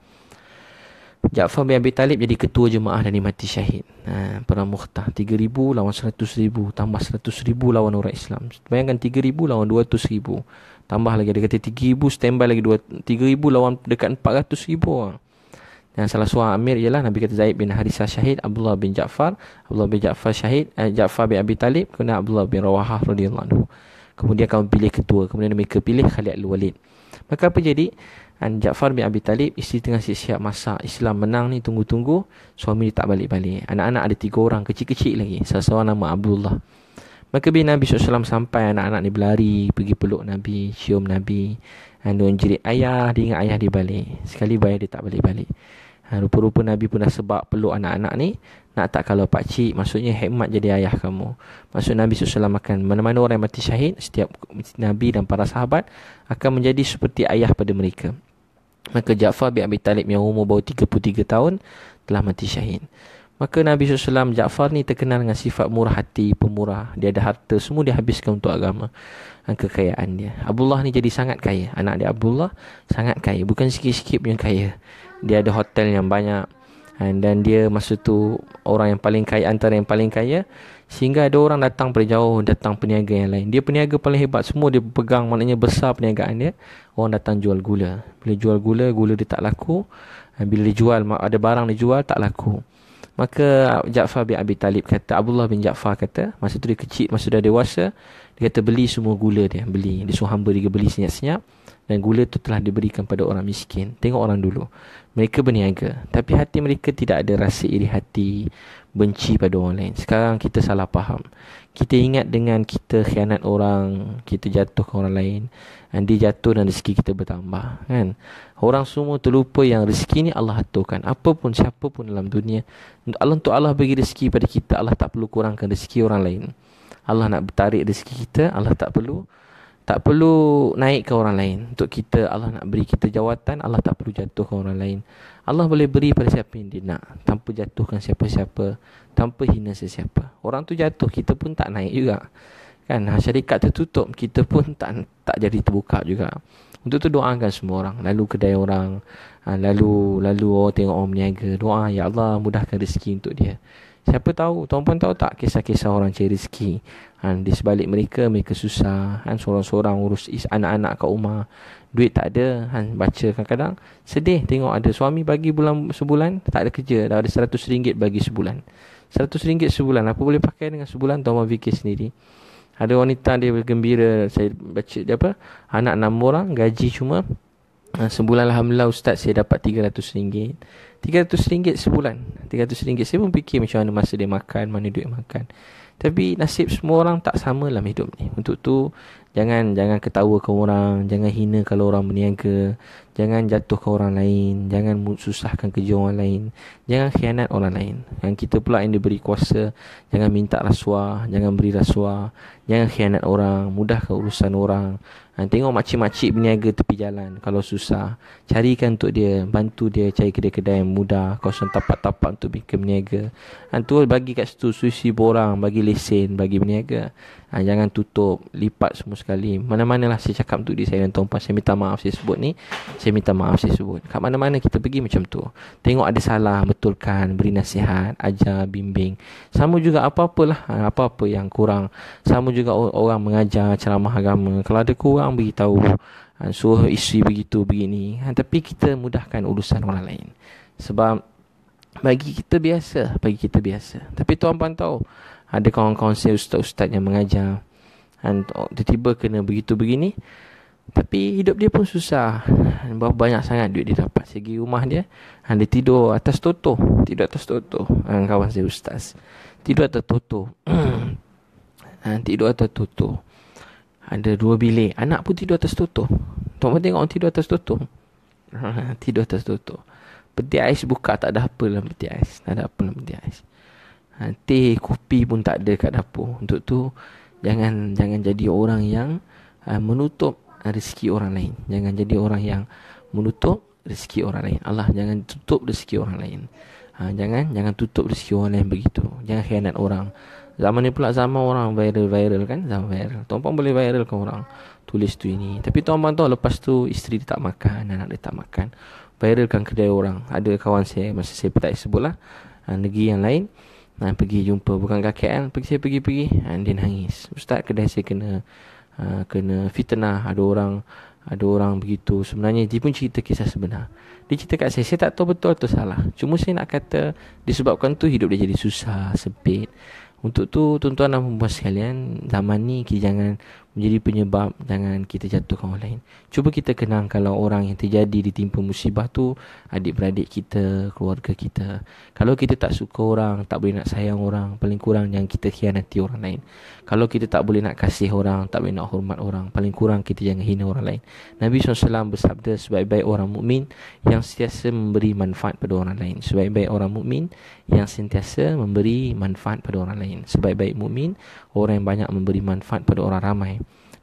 Jaafar bin Abi Talib jadi ketua jemaah dan mati syahid. Ha, perang Mukhtar 3000 lawan 100000 tambah 100000 lawan orang Islam. Bayangkan 3000 lawan 200000. Tambah lagi dia kata 3000 standby lagi 2 3000 lawan dekat 400000 orang. Dan salah seorang amir ialah Nabi kata Zaid bin Harisah syahid, Abdullah bin Ja'far, Abdullah bin Ja'far syahid, eh, Ja'far bin Abi Talib, kena Abdullah bin Rawahah radhiyallahu anhu. Kemudian kamu pilih ketua, kemudian mereka pilih Khalid al-Walid. Maka apa jadi? An Ja'far bin Abi Talib, isteri tengah siap-siap masak. Islam menang ni tunggu-tunggu, suami dia tak balik-balik. Anak-anak ada tiga orang, kecil-kecil lagi. Salah seorang nama Abdullah. Maka bila Nabi SAW sampai anak-anak ni berlari, pergi peluk Nabi, cium Nabi. Dan jerit ayah, dia ingat ayah dia balik. Sekali bayar dia tak balik-balik. Ha, rupa-rupa Nabi pun dah sebab peluk anak-anak ni. Nak tak kalau Pak Cik, maksudnya hikmat jadi ayah kamu. Maksud Nabi SAW makan. Mana-mana orang mati syahid, setiap Nabi dan para sahabat akan menjadi seperti ayah pada mereka. Maka Ja'far bin Abi Talib yang umur baru 33 tahun telah mati syahid. Maka Nabi SAW, Ja'far ni terkenal dengan sifat murah hati, pemurah. Dia ada harta, semua dia habiskan untuk agama. Dan kekayaan dia. Abdullah ni jadi sangat kaya. Anak dia Abdullah sangat kaya. Bukan sikit-sikit punya kaya dia ada hotel yang banyak and then dia masa tu orang yang paling kaya antara yang paling kaya sehingga ada orang datang dari jauh datang peniaga yang lain dia peniaga paling hebat semua dia pegang maknanya besar perniagaan dia orang datang jual gula bila jual gula gula dia tak laku bila dia jual ada barang dia jual tak laku Maka Ja'far bin Abi Talib kata, Abdullah bin Ja'far kata, masa tu dia kecil, masa dah dewasa, dia kata beli semua gula dia, beli. Dia suruh hamba dia beli senyap-senyap dan gula tu telah diberikan pada orang miskin. Tengok orang dulu. Mereka berniaga Tapi hati mereka tidak ada rasa iri hati Benci pada orang lain Sekarang kita salah faham Kita ingat dengan kita khianat orang Kita jatuh ke orang lain dan Dia jatuh dan rezeki kita bertambah kan? Orang semua terlupa yang rezeki ni Allah aturkan Apapun, pun dalam dunia Allah untuk Allah bagi rezeki pada kita Allah tak perlu kurangkan rezeki orang lain Allah nak tarik rezeki kita Allah tak perlu tak perlu naik ke orang lain Untuk kita Allah nak beri kita jawatan Allah tak perlu jatuh ke orang lain Allah boleh beri pada siapa yang dia nak Tanpa jatuhkan siapa-siapa Tanpa hina sesiapa Orang tu jatuh kita pun tak naik juga Kan ha, syarikat tertutup Kita pun tak tak jadi terbuka juga untuk tu doakan semua orang Lalu kedai orang ha, Lalu lalu oh, tengok orang berniaga Doa Ya Allah mudahkan rezeki untuk dia Siapa tahu Tuan puan tahu tak Kisah-kisah orang cari rezeki Han, di sebalik mereka, mereka susah. Han, seorang-seorang urus is anak-anak kat rumah. Duit tak ada. Han, baca kadang-kadang. Sedih tengok ada suami bagi bulan sebulan. Tak ada kerja. Dah ada seratus ringgit bagi sebulan. Seratus ringgit sebulan. Apa boleh pakai dengan sebulan? Tuan Mahfiz sendiri. Ada wanita dia bergembira. Saya baca dia apa? Anak enam orang. Gaji cuma. Ha, sebulan Alhamdulillah Ustaz saya dapat RM300 RM300 sebulan RM300 saya pun fikir macam mana masa dia makan Mana duit makan tapi nasib semua orang tak sama dalam hidup ni. Untuk tu, jangan jangan ketawakan orang. Jangan hina kalau orang berniaga. Jangan jatuh ke orang lain. Jangan susahkan kerja orang lain. Jangan khianat orang lain. Yang kita pula yang diberi kuasa. Jangan minta rasuah. Jangan beri rasuah. Jangan khianat orang. Mudahkan urusan orang ha, Tengok makcik-makcik berniaga tepi jalan Kalau susah Carikan untuk dia Bantu dia cari kedai-kedai yang mudah Kosong tapak-tapak untuk berniaga ha, Tu bagi kat situ Susi borang Bagi lesen Bagi berniaga ha, jangan tutup lipat semua sekali mana-manalah saya cakap tu di saya dan tuan-puan saya minta maaf saya sebut ni saya minta maaf saya sebut kat mana-mana kita pergi macam tu tengok ada salah betulkan beri nasihat ajar bimbing sama juga apa-apalah ha, apa-apa yang kurang sama juga orang mengajar ceramah agama kalau ada kurang beritahu ha, suruh isteri begitu begini ha, tapi kita mudahkan urusan orang lain sebab bagi kita biasa bagi kita biasa tapi tuan-puan tahu ada kawan-kawan saya ustaz-ustaz yang mengajar dan oh, tiba-tiba kena begitu begini tapi hidup dia pun susah Berapa banyak sangat duit dia dapat Segi rumah dia Han, Dia tidur atas toto Tidur atas toto Han, Kawan saya ustaz Tidur atas toto Han, Tidur atas toto Ada dua bilik Anak pun tidur atas toto Tak boleh tengok orang tidur atas toto Tidur atas toto Peti ais buka tak ada apa dalam peti ais Tak ada apa dalam peti ais ha, teh kopi pun tak ada kat dapur untuk tu jangan jangan jadi orang yang ha, menutup rezeki orang lain jangan jadi orang yang menutup rezeki orang lain Allah jangan tutup rezeki orang lain ha, jangan jangan tutup rezeki orang lain begitu jangan khianat orang Zaman ni pula zaman orang viral-viral kan Zaman viral Tuan boleh viral ke orang Tulis tu ini Tapi tuan puan tahu lepas tu Isteri dia tak makan Anak dia tak makan Viralkan kedai orang Ada kawan saya Masa saya tak sebut lah ha, Negeri yang lain Ha, pergi jumpa bukan kakek eh. kan. Pergi saya pergi-pergi. Ha, dia nangis. Ustaz kedai saya kena ha, kena fitnah. Ada orang ada orang begitu. Sebenarnya dia pun cerita kisah sebenar. Dia cerita kat saya. Saya tak tahu betul atau salah. Cuma saya nak kata disebabkan tu hidup dia jadi susah, sempit. Untuk tu tuan-tuan dan perempuan sekalian Zaman ni kita jangan menjadi penyebab jangan kita jatuhkan orang lain. Cuba kita kenang kalau orang yang terjadi ditimpa musibah tu adik-beradik kita, keluarga kita. Kalau kita tak suka orang, tak boleh nak sayang orang, paling kurang jangan kita khianati orang lain. Kalau kita tak boleh nak kasih orang, tak boleh nak hormat orang, paling kurang kita jangan hina orang lain. Nabi SAW bersabda sebaik-baik orang mukmin yang sentiasa memberi manfaat pada orang lain. Sebaik-baik orang mukmin yang sentiasa memberi manfaat pada orang lain. Sebaik-baik mukmin orang yang banyak memberi manfaat pada orang ramai.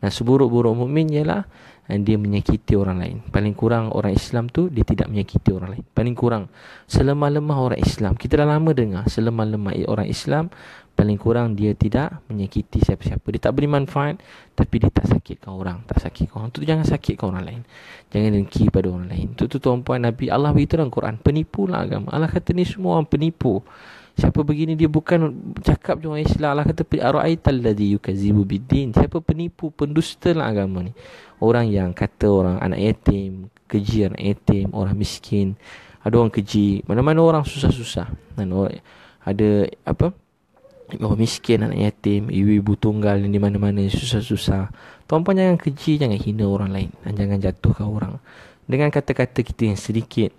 Dan seburuk-buruk mukmin ialah eh, dia menyakiti orang lain. Paling kurang orang Islam tu dia tidak menyakiti orang lain. Paling kurang selemah-lemah orang Islam. Kita dah lama dengar selemah-lemah orang Islam paling kurang dia tidak menyakiti siapa-siapa. Dia tak beri manfaat tapi dia tak sakitkan orang, tak sakitkan orang. Tu jangan sakitkan orang lain. Jangan dengki pada orang lain. Tu tu tuan-puan Nabi Allah beritahu dalam Quran, penipulah agama. Allah kata ni semua orang penipu. Siapa begini dia bukan cakap je orang Islam Allah kata Ara'aital ladhi yukazibu bidin Siapa penipu pendusta lah agama ni Orang yang kata orang anak yatim Keji anak yatim Orang miskin Ada orang keji Mana-mana orang susah-susah Dan orang, Ada apa Orang miskin anak yatim Ibu-ibu tunggal ni di mana-mana susah-susah Tuan-puan jangan keji Jangan hina orang lain Dan jangan jatuhkan orang Dengan kata-kata kita yang sedikit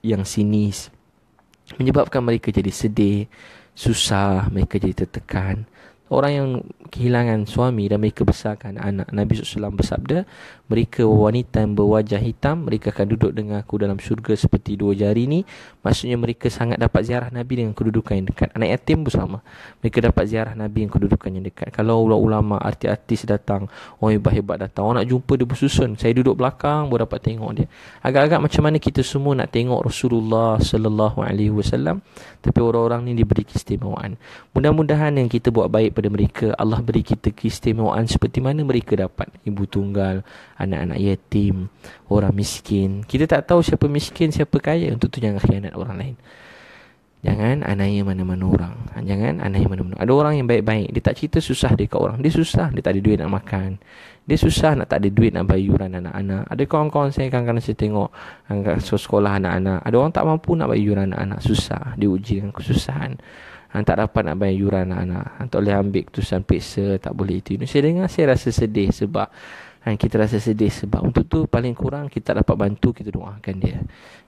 Yang sinis menyebabkan mereka jadi sedih, susah, mereka jadi tertekan. Orang yang kehilangan suami dan mereka besarkan anak. Nabi SAW bersabda, mereka wanita yang berwajah hitam mereka akan duduk dengan aku dalam syurga seperti dua jari ini maksudnya mereka sangat dapat ziarah nabi dengan kedudukan yang dekat anak yatim sama. mereka dapat ziarah nabi yang kedudukan yang dekat kalau ulama-ulama artis-artis datang orang hebat-hebat datang orang nak jumpa dia bersusun saya duduk belakang boleh dapat tengok dia agak-agak macam mana kita semua nak tengok Rasulullah sallallahu alaihi wasallam tapi orang-orang ni diberi keistimewaan mudah-mudahan yang kita buat baik pada mereka Allah beri kita keistimewaan seperti mana mereka dapat ibu tunggal anak-anak yatim, orang miskin. Kita tak tahu siapa miskin, siapa kaya. Untuk tu jangan khianat orang lain. Jangan anaya mana-mana orang. Jangan anaya mana-mana. Ada orang yang baik-baik. Dia tak cerita susah dia kat orang. Dia susah. Dia tak ada duit nak makan. Dia susah nak tak ada duit nak bayuran anak-anak. Ada kawan-kawan saya kadang-kadang saya tengok. Angkat sekolah anak-anak. Ada orang tak mampu nak bayuran anak-anak. Susah. Dia uji dengan kesusahan. Han, tak dapat nak bayar yuran anak-anak. Han, tak boleh ambil keputusan peksa. Tak boleh itu. Saya dengar saya rasa sedih sebab ha, kita rasa sedih sebab untuk tu paling kurang kita dapat bantu kita doakan dia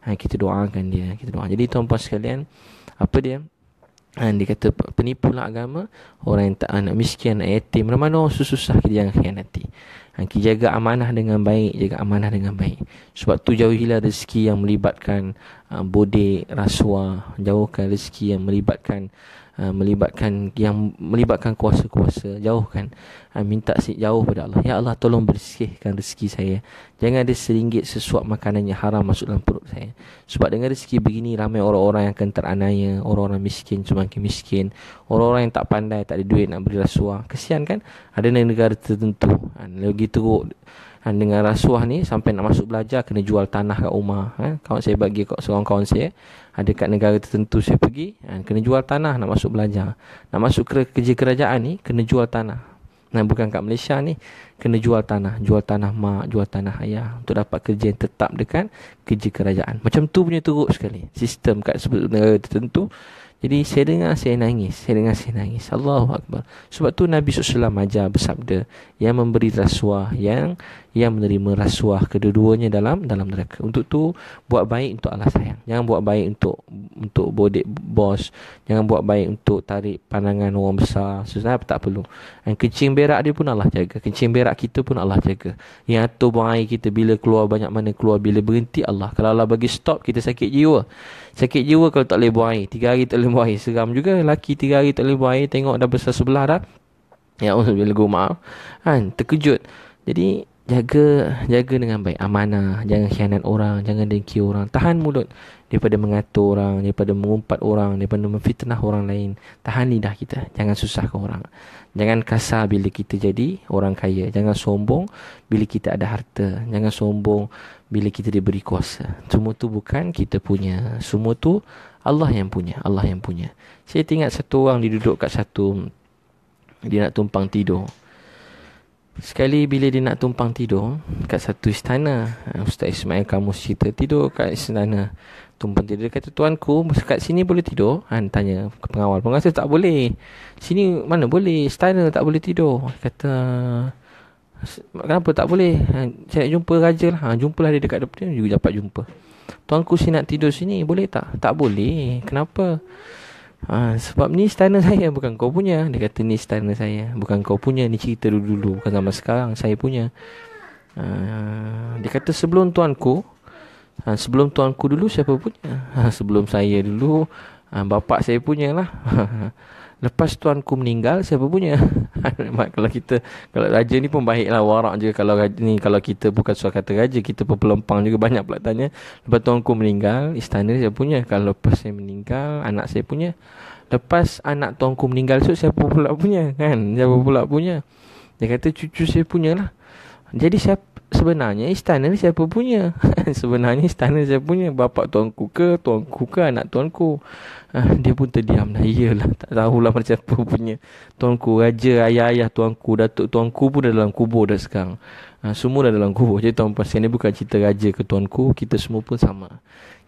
ha, kita doakan dia kita doakan jadi tuan-tuan sekalian apa dia ha, dia kata lah agama orang yang tak anak miskin anak yatim ramai orang susah kita jangan khianati ha, kita jaga amanah dengan baik jaga amanah dengan baik sebab tu jauhilah rezeki yang melibatkan ha, bodek rasuah jauhkan rezeki yang melibatkan Uh, melibatkan yang melibatkan kuasa-kuasa jauhkan uh, minta si jauh pada Allah ya Allah tolong bersihkan rezeki saya jangan ada seringgit sesuap makanan yang haram masuk dalam perut saya sebab dengan rezeki begini ramai orang-orang yang akan teranaya orang-orang miskin cuma semakin miskin orang-orang yang tak pandai tak ada duit nak beri rasuah kesian kan ada negara tertentu uh, lagi teruk kan, dengan rasuah ni sampai nak masuk belajar kena jual tanah kat rumah kan. kawan saya bagi kat seorang kawan saya ha, ada kat negara tertentu saya pergi kan, kena jual tanah nak masuk belajar nak masuk ke kerja kerajaan ni kena jual tanah Nah, bukan kat Malaysia ni Kena jual tanah Jual tanah mak Jual tanah ayah Untuk dapat kerja yang tetap dekat Kerja kerajaan Macam tu punya teruk sekali Sistem kat sebut negara tertentu jadi saya dengar saya nangis, saya dengar saya nangis. Allahu akbar. Sebab tu Nabi sallallahu ajar bersabda yang memberi rasuah yang yang menerima rasuah kedua-duanya dalam dalam neraka. Untuk tu buat baik untuk Allah sayang. Jangan buat baik untuk untuk bodek bos, jangan buat baik untuk tarik pandangan orang besar. Susah tak perlu. Yang kencing berak dia pun Allah jaga. Kencing berak kita pun Allah jaga. Yang atur buang air kita bila keluar banyak mana keluar bila berhenti Allah. Kalau Allah bagi stop kita sakit jiwa. Sakit jiwa kalau tak boleh buang air. Tiga hari tak boleh buang air. Seram juga. Laki tiga hari tak boleh buang air. Tengok dah besar sebelah dah. Ya Allah, bila gue maaf. Kan, terkejut. Jadi, jaga jaga dengan baik. Amanah. Jangan khianat orang. Jangan dengki orang. Tahan mulut daripada mengatur orang, daripada mengumpat orang, daripada memfitnah orang lain. Tahan lidah kita. Jangan susahkan orang. Jangan kasar bila kita jadi orang kaya. Jangan sombong bila kita ada harta. Jangan sombong bila kita diberi kuasa. Semua tu bukan kita punya. Semua tu Allah yang punya. Allah yang punya. Saya ingat satu orang dia duduk kat satu dia nak tumpang tidur. Sekali bila dia nak tumpang tidur kat satu istana, Ustaz Ismail kamu cerita tidur kat istana. Tumpuan tidur dia kata tuanku kat sini boleh tidur Han tanya ke pengawal Pengawal kata tak boleh Sini mana boleh Istana tak boleh tidur Kata Kenapa tak boleh Han, Saya nak jumpa raja lah Han, Jumpalah dia dekat depan Juga dapat jumpa Tuanku sini nak tidur sini Boleh tak Tak boleh Kenapa Ha, sebab ni istana saya bukan kau punya Dia kata ni istana saya Bukan kau punya ni cerita dulu-dulu Bukan zaman sekarang saya punya ha, Dia kata sebelum tuanku ha, sebelum tuanku dulu siapa punya ha, sebelum saya dulu ha, bapak saya punyalah lepas tuanku meninggal siapa punya ha, mak kalau kita kalau raja ni pun baiklah warak je kalau raja ni kalau kita bukan suara kata raja kita pun pelompang juga banyak pula tanya lepas tuanku meninggal istana siapa punya kalau lepas saya meninggal anak saya punya lepas anak tuanku meninggal so siapa pula punya kan siapa pula punya dia kata cucu saya punyalah jadi siap sebenarnya istana ni siapa punya? sebenarnya istana siapa punya? Bapak tuanku ke, tuanku ke, anak tuanku? Ah, dia pun terdiam lah. Yalah, tak tahulah macam siapa punya. Tuanku raja, ayah-ayah tuanku, datuk tuanku pun dah dalam kubur dah sekarang. Ah, semua dah dalam kubur. Jadi tuan pasien ni bukan cerita raja ke tuanku, kita semua pun sama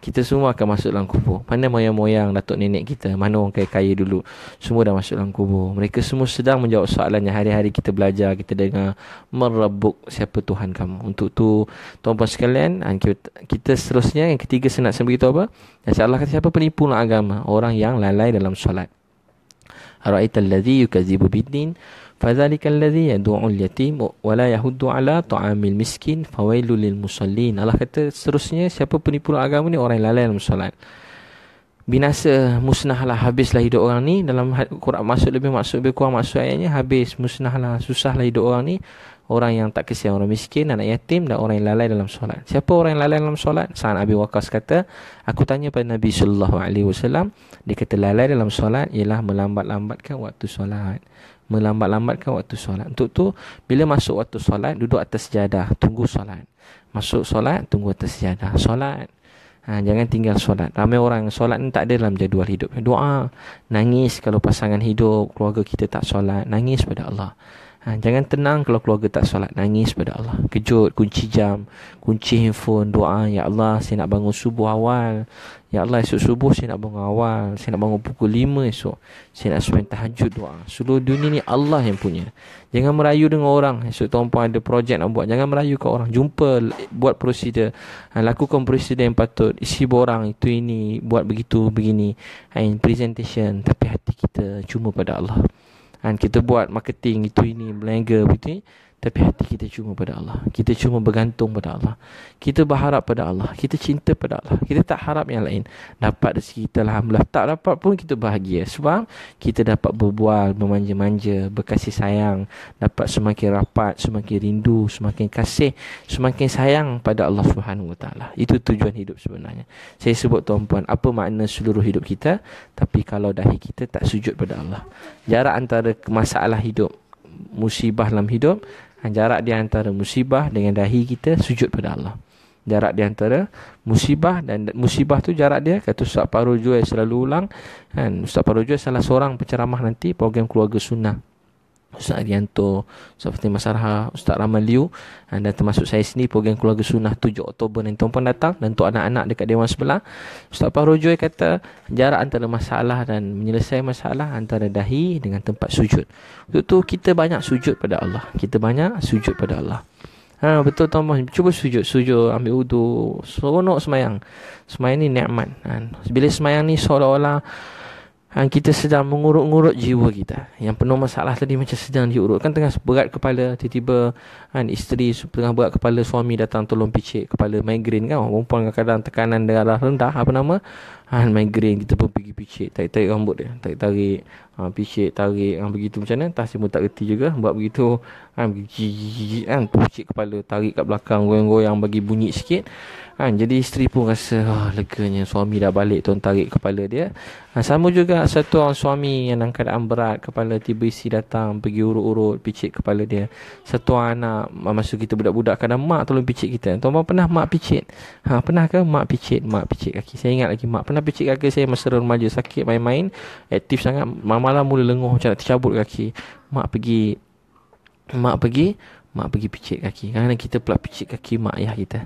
kita semua akan masuk dalam kubur. Mana moyang-moyang datuk nenek kita, mana orang kaya-kaya dulu, semua dah masuk dalam kubur. Mereka semua sedang menjawab soalannya hari-hari kita belajar, kita dengar merabuk siapa Tuhan kamu. Untuk tu, tuan-tuan sekalian, kita seterusnya yang ketiga saya nak beritahu apa? Yang salah kata siapa penipu agama, orang yang lalai dalam solat. Ara'ita allazi yukazibu bidin. فذلك الذي يدعو اليتيم ولا يهد على طعام المسكين فويل musallin. Allah kata seterusnya siapa penipu agama ni orang lalai dalam solat binasa musnahlah habislah hidup orang ni dalam Quran maksud lebih maksud lebih kurang maksud ayatnya habis musnahlah susahlah hidup orang ni orang yang tak kesian orang miskin anak yatim dan orang yang lalai dalam solat siapa orang yang lalai dalam solat Sa'ad Abi Waqqas kata aku tanya pada Nabi sallallahu alaihi wasallam dia kata lalai dalam solat ialah melambat-lambatkan waktu solat melambat-lambatkan waktu solat. Untuk tu, bila masuk waktu solat, duduk atas sejadah, tunggu solat. Masuk solat, tunggu atas sejadah. Solat. Ha, jangan tinggal solat. Ramai orang solat ni tak ada dalam jadual hidup. Doa, nangis kalau pasangan hidup, keluarga kita tak solat, nangis pada Allah. Ha, jangan tenang kalau keluarga tak solat Nangis pada Allah Kejut, kunci jam Kunci handphone, doa Ya Allah, saya nak bangun subuh awal Ya Allah, esok subuh saya nak bangun awal Saya nak bangun pukul lima esok Saya nak semain tahajud doa Seluruh dunia ni Allah yang punya Jangan merayu dengan orang Esok tuan puan ada projek nak buat Jangan merayu ke orang Jumpa, buat prosedur ha, Lakukan prosedur yang patut Isi borang, itu ini Buat begitu, begini ha, In presentation Tapi hati kita cuma pada Allah kan kita buat marketing itu ini berniaga begitu ni tapi hati kita cuma pada Allah. Kita cuma bergantung pada Allah. Kita berharap pada Allah. Kita cinta pada Allah. Kita tak harap yang lain. Dapat dari kita lah Alhamdulillah. Tak dapat pun kita bahagia. Sebab kita dapat berbual, memanja-manja, berkasih sayang. Dapat semakin rapat, semakin rindu, semakin kasih, semakin sayang pada Allah Subhanahu Wa Itu tujuan hidup sebenarnya. Saya sebut tuan-puan, apa makna seluruh hidup kita? Tapi kalau dahi kita tak sujud pada Allah. Jarak antara masalah hidup musibah dalam hidup jarak di antara musibah dengan dahi kita sujud pada Allah jarak di antara musibah dan musibah tu jarak dia kata Ustaz Parujo yang selalu ulang kan Ustaz Parujo salah seorang penceramah nanti program keluarga sunnah Ustaz Arianto, Ustaz Fatimah Sarha, Ustaz Rahman Liu ah, dan termasuk saya sendiri program Keluarga Sunnah 7 Oktober nanti tuan puan datang dan untuk anak-anak dekat Dewan Sebelah Ustaz Fahrojo kata jarak antara masalah dan menyelesaikan masalah antara dahi dengan tempat sujud untuk tu kita banyak sujud pada Allah kita banyak sujud pada Allah Ha, betul tuan puan cuba sujud sujud ambil wudu seronok semayang semayang ni nikmat kan bila semayang ni seolah-olah yang ha, kita sedang mengurut-ngurut jiwa kita. Yang penuh masalah tadi macam sedang diurut kan tengah berat kepala. Tiba-tiba kan, isteri tengah berat kepala suami datang tolong picit kepala migrain kan. Perempuan kadang-kadang tekanan darah rendah apa nama. Kan, ha, migrain kita pun pergi picit. Tarik-tarik rambut dia. Tarik-tarik. Ha, picit, tarik. Ha, begitu macam mana. tak semua tak reti juga. Buat begitu kan gigi gigi kan pucik kepala tarik kat belakang goyang-goyang bagi bunyi sikit kan jadi isteri pun rasa oh, leganya suami dah balik tuan tarik kepala dia ha, sama juga satu orang suami yang dalam keadaan berat kepala tiba isi datang pergi urut-urut picit kepala dia satu anak masuk kita budak-budak kadang mak tolong picit kita tuan pernah mak picit ha pernah ke mak picit mak picit kaki saya ingat lagi mak pernah picit kaki saya masa remaja sakit main-main aktif sangat malam-malam mula lenguh macam nak tercabut kaki mak pergi Mak pergi Mak pergi picit kaki Kadang-kadang kita pula picit kaki mak ayah kita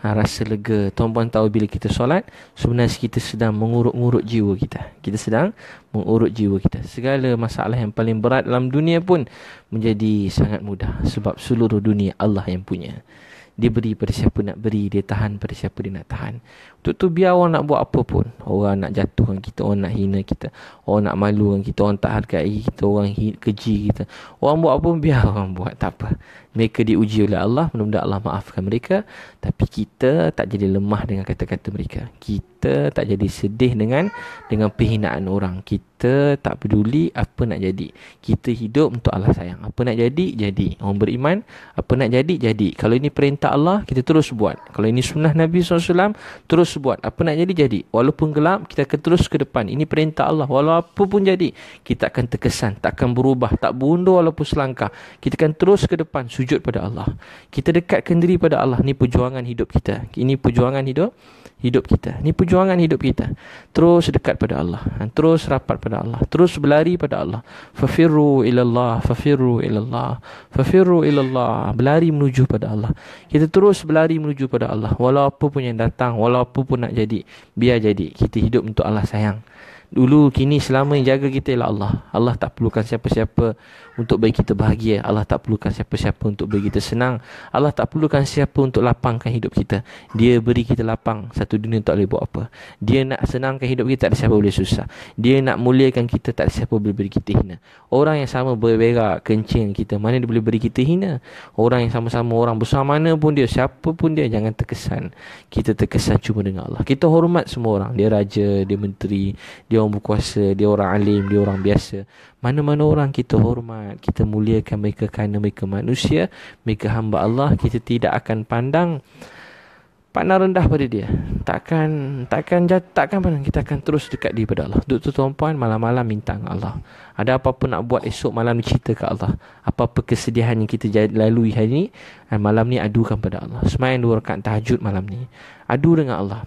ha, Rasa lega Tuan-puan tahu bila kita solat Sebenarnya kita sedang mengurut-ngurut jiwa kita Kita sedang mengurut jiwa kita Segala masalah yang paling berat dalam dunia pun Menjadi sangat mudah Sebab seluruh dunia Allah yang punya dia beri pada siapa nak beri Dia tahan pada siapa dia nak tahan tu tu biar orang nak buat apa pun orang nak jatuhkan kita orang nak hina kita orang nak malukan kita orang tak hargai kita orang keji kita orang buat apa pun biar orang buat tak apa mereka diuji oleh Allah mudah-mudahan Allah maafkan mereka tapi kita tak jadi lemah dengan kata-kata mereka kita tak jadi sedih dengan dengan penghinaan orang kita tak peduli apa nak jadi kita hidup untuk Allah sayang apa nak jadi jadi orang beriman apa nak jadi jadi kalau ini perintah Allah kita terus buat kalau ini sunnah Nabi SAW terus terus buat. Apa nak jadi, jadi. Walaupun gelap, kita akan terus ke depan. Ini perintah Allah. Walau apa pun jadi, kita akan terkesan. Tak akan berubah. Tak bundur walaupun selangkah. Kita akan terus ke depan. Sujud pada Allah. Kita dekat diri pada Allah. Ini perjuangan hidup kita. Ini perjuangan hidup hidup kita. Ini perjuangan hidup kita. Terus dekat pada Allah. Ha, terus rapat pada Allah. Terus berlari pada Allah. Fafirru ilallah. Fafirru ilallah. Fafirru ilallah. Berlari menuju pada Allah. Kita terus berlari menuju pada Allah. Walau apa pun yang datang. Walau apa pun nak jadi Biar jadi Kita hidup untuk Allah sayang Dulu, kini, selama yang jaga kita ialah Allah Allah tak perlukan siapa-siapa untuk bagi kita bahagia. Allah tak perlukan siapa-siapa untuk bagi kita senang. Allah tak perlukan siapa untuk lapangkan hidup kita. Dia beri kita lapang. Satu dunia tak boleh buat apa. Dia nak senangkan hidup kita, tak ada siapa boleh susah. Dia nak muliakan kita, tak ada siapa boleh beri kita hina. Orang yang sama berberak, kencing kita, mana dia boleh beri kita hina. Orang yang sama-sama orang besar mana pun dia, siapa pun dia, jangan terkesan. Kita terkesan cuma dengan Allah. Kita hormat semua orang. Dia raja, dia menteri, dia orang berkuasa, dia orang alim, dia orang biasa mana-mana orang kita hormat, kita muliakan mereka kerana mereka manusia, mereka hamba Allah, kita tidak akan pandang pandang rendah pada dia. Takkan takkan takkan pandang kita akan terus dekat dia pada Allah. Duduk tuan-puan malam-malam minta dengan Allah. Ada apa pun nak buat esok malam ni cerita ke Allah. Apa-apa kesedihan yang kita lalui hari ni, eh, malam ni adukan pada Allah. Semain dua rakaat tahajud malam ni. Adu dengan Allah.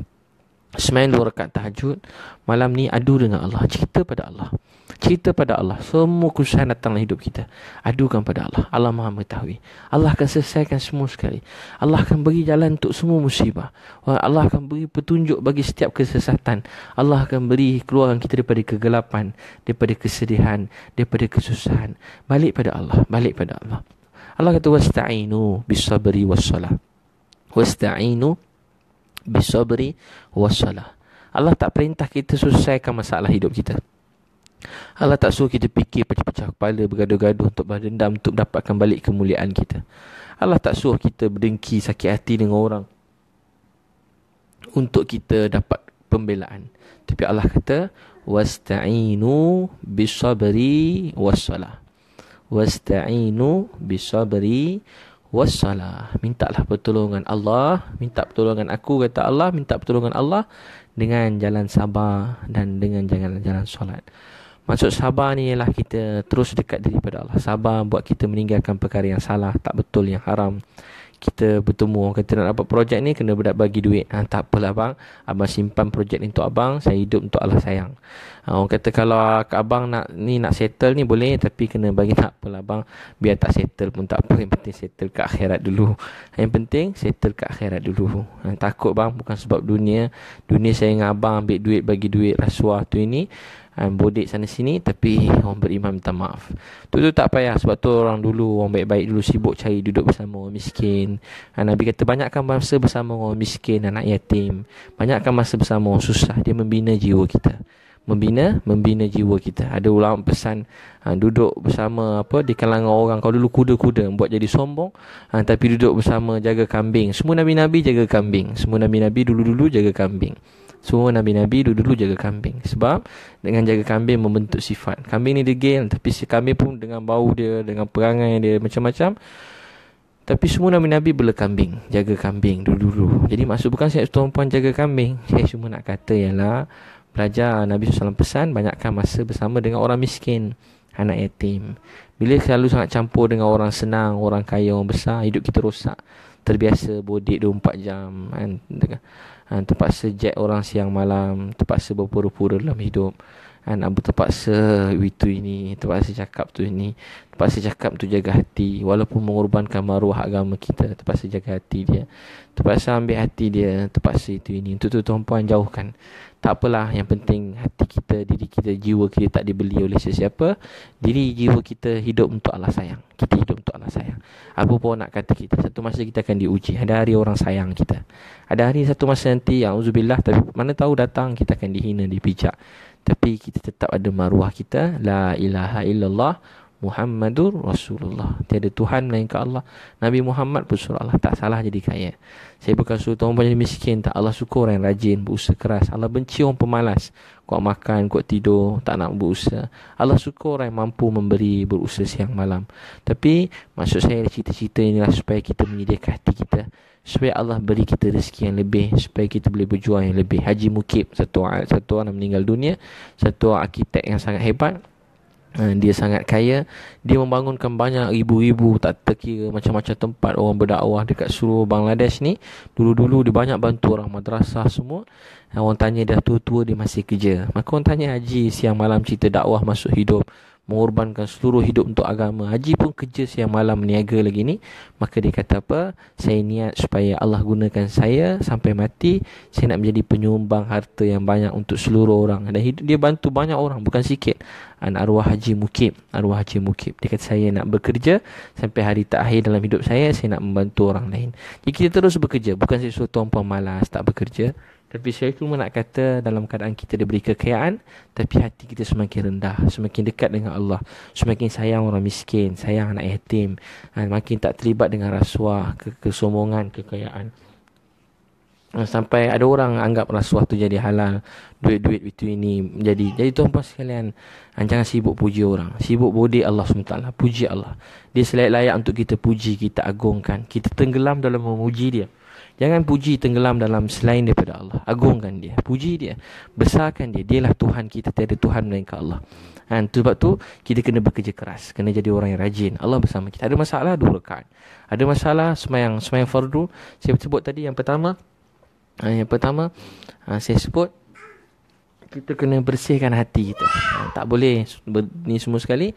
Semain dua rakaat tahajud malam ni adu dengan Allah. Cerita pada Allah. Cerita pada Allah Semua kesusahan datang dalam hidup kita Adukan pada Allah Allah maha mengetahui Allah akan selesaikan semua sekali Allah akan beri jalan untuk semua musibah Allah akan beri petunjuk bagi setiap kesesatan Allah akan beri keluaran kita daripada kegelapan Daripada kesedihan Daripada kesusahan Balik pada Allah Balik pada Allah Allah kata Wasta'inu bisabri wassalah Wasta'inu bisabri wassalah Allah tak perintah kita selesaikan masalah hidup kita. Allah tak suruh kita fikir pecah-pecah kepala bergaduh-gaduh untuk berdendam untuk dapatkan balik kemuliaan kita. Allah tak suruh kita berdengki sakit hati dengan orang untuk kita dapat pembelaan. Tapi Allah kata wasta'inu bisabri wassalah. Wasta'inu bisabri wassalah. Mintalah pertolongan Allah, minta pertolongan aku kata Allah, minta pertolongan Allah dengan jalan sabar dan dengan jangan jalan solat. Maksud sabar ni ialah kita terus dekat diri pada Allah. Sabar buat kita meninggalkan perkara yang salah, tak betul, yang haram. Kita bertemu orang kata nak dapat projek ni kena berdak bagi duit. Ha, tak apalah abang, abang simpan projek ni untuk abang, saya hidup untuk Allah sayang. Ha, orang kata kalau abang nak ni nak settle ni boleh tapi kena bagi tak apalah abang, biar tak settle pun tak apa. Yang penting settle ke akhirat dulu. Yang penting settle ke akhirat dulu. Ha, takut bang bukan sebab dunia. Dunia saya dengan abang ambil duit bagi duit rasuah tu ini um, bodek sana sini tapi orang beriman minta maaf tu tu tak payah sebab tu orang dulu orang baik-baik dulu sibuk cari duduk bersama orang miskin dan ah, Nabi kata banyakkan masa bersama orang miskin anak yatim banyakkan masa bersama orang susah dia membina jiwa kita membina membina jiwa kita ada ulama pesan ha, duduk bersama apa di kalangan orang kau dulu kuda-kuda buat jadi sombong ha, tapi duduk bersama jaga kambing semua nabi-nabi jaga kambing semua nabi-nabi dulu-dulu jaga kambing semua nabi-nabi dulu-dulu jaga kambing sebab dengan jaga kambing membentuk sifat kambing ni degil tapi si kambing pun dengan bau dia dengan perangai dia macam-macam tapi semua nabi-nabi bela kambing jaga kambing dulu-dulu jadi maksud bukan saya tuan puan jaga kambing saya cuma nak kata ialah pelajar Nabi SAW pesan banyakkan masa bersama dengan orang miskin anak yatim bila selalu sangat campur dengan orang senang orang kaya orang besar hidup kita rosak terbiasa bodik 24 jam kan ha, terpaksa jet orang siang malam terpaksa berpura-pura dalam hidup kan ha, terpaksa itu ini terpaksa cakap tu ini terpaksa cakap tu jaga hati walaupun mengorbankan maruah agama kita terpaksa jaga hati dia terpaksa ambil hati dia terpaksa itu ini itu tu tuan puan jauhkan tak apalah yang penting hati kita diri kita jiwa kita tak dibeli oleh sesiapa diri jiwa kita hidup untuk Allah sayang kita apa pun nak kata kita Satu masa kita akan diuji Ada hari orang sayang kita Ada hari satu masa nanti Yang uzubillah Tapi mana tahu datang Kita akan dihina, dipijak Tapi kita tetap ada maruah kita La ilaha illallah Muhammadur Rasulullah Tiada Tuhan melainkan Allah Nabi Muhammad pun suruh Allah Tak salah jadi kaya Saya bukan suruh tuan pun jadi miskin Tak Allah suka orang yang rajin Berusaha keras Allah benci orang pemalas kau makan, kau tidur, tak nak berusaha. Allah suka orang yang mampu memberi berusaha siang malam. Tapi maksud saya cita-cita inilah supaya kita menyediakan hati kita. Supaya Allah beri kita rezeki yang lebih. Supaya kita boleh berjuang yang lebih. Haji Mukib, satu, satu orang meninggal dunia. Satu arkitek yang sangat hebat. Eh, dia sangat kaya dia membangunkan banyak ribu-ribu tak terkira macam-macam tempat orang berdakwah dekat seluruh Bangladesh ni dulu-dulu dia banyak bantu orang madrasah semua eh, orang tanya dah tua-tua dia masih kerja maka orang tanya haji siang malam cerita dakwah masuk hidup mengorbankan seluruh hidup untuk agama. Haji pun kerja siang malam meniaga lagi ni. Maka dia kata apa? Saya niat supaya Allah gunakan saya sampai mati. Saya nak menjadi penyumbang harta yang banyak untuk seluruh orang. Dan hidup dia bantu banyak orang. Bukan sikit. anak ah, arwah Haji Mukib. Arwah Haji Mukib. Dia kata saya nak bekerja sampai hari terakhir dalam hidup saya. Saya nak membantu orang lain. Jadi kita terus bekerja. Bukan sesuatu suruh pemalas tak bekerja. Tapi saya cuma nak kata dalam keadaan kita diberi kekayaan, tapi hati kita semakin rendah, semakin dekat dengan Allah, semakin sayang orang miskin, sayang anak yatim, ha, makin tak terlibat dengan rasuah, ke- kesombongan, kekayaan. Ha, sampai ada orang anggap rasuah tu jadi halal Duit-duit itu ini Jadi jadi tuan-tuan sekalian ha, Jangan sibuk puji orang Sibuk bodi Allah SWT Puji Allah Dia selayak-layak untuk kita puji Kita agungkan Kita tenggelam dalam memuji dia Jangan puji tenggelam dalam selain daripada Allah. Agungkan dia. Puji dia. Besarkan dia. Dialah Tuhan kita. Tiada Tuhan melainkan Allah. Ha, tu sebab tu kita kena bekerja keras. Kena jadi orang yang rajin. Allah bersama kita. Ada masalah, dua rekaan. Ada masalah, semayang, semayang fardu. Saya sebut tadi yang pertama. Ha, yang pertama, ha, saya sebut kita kena bersihkan hati kita. Ha, tak boleh ni semua sekali.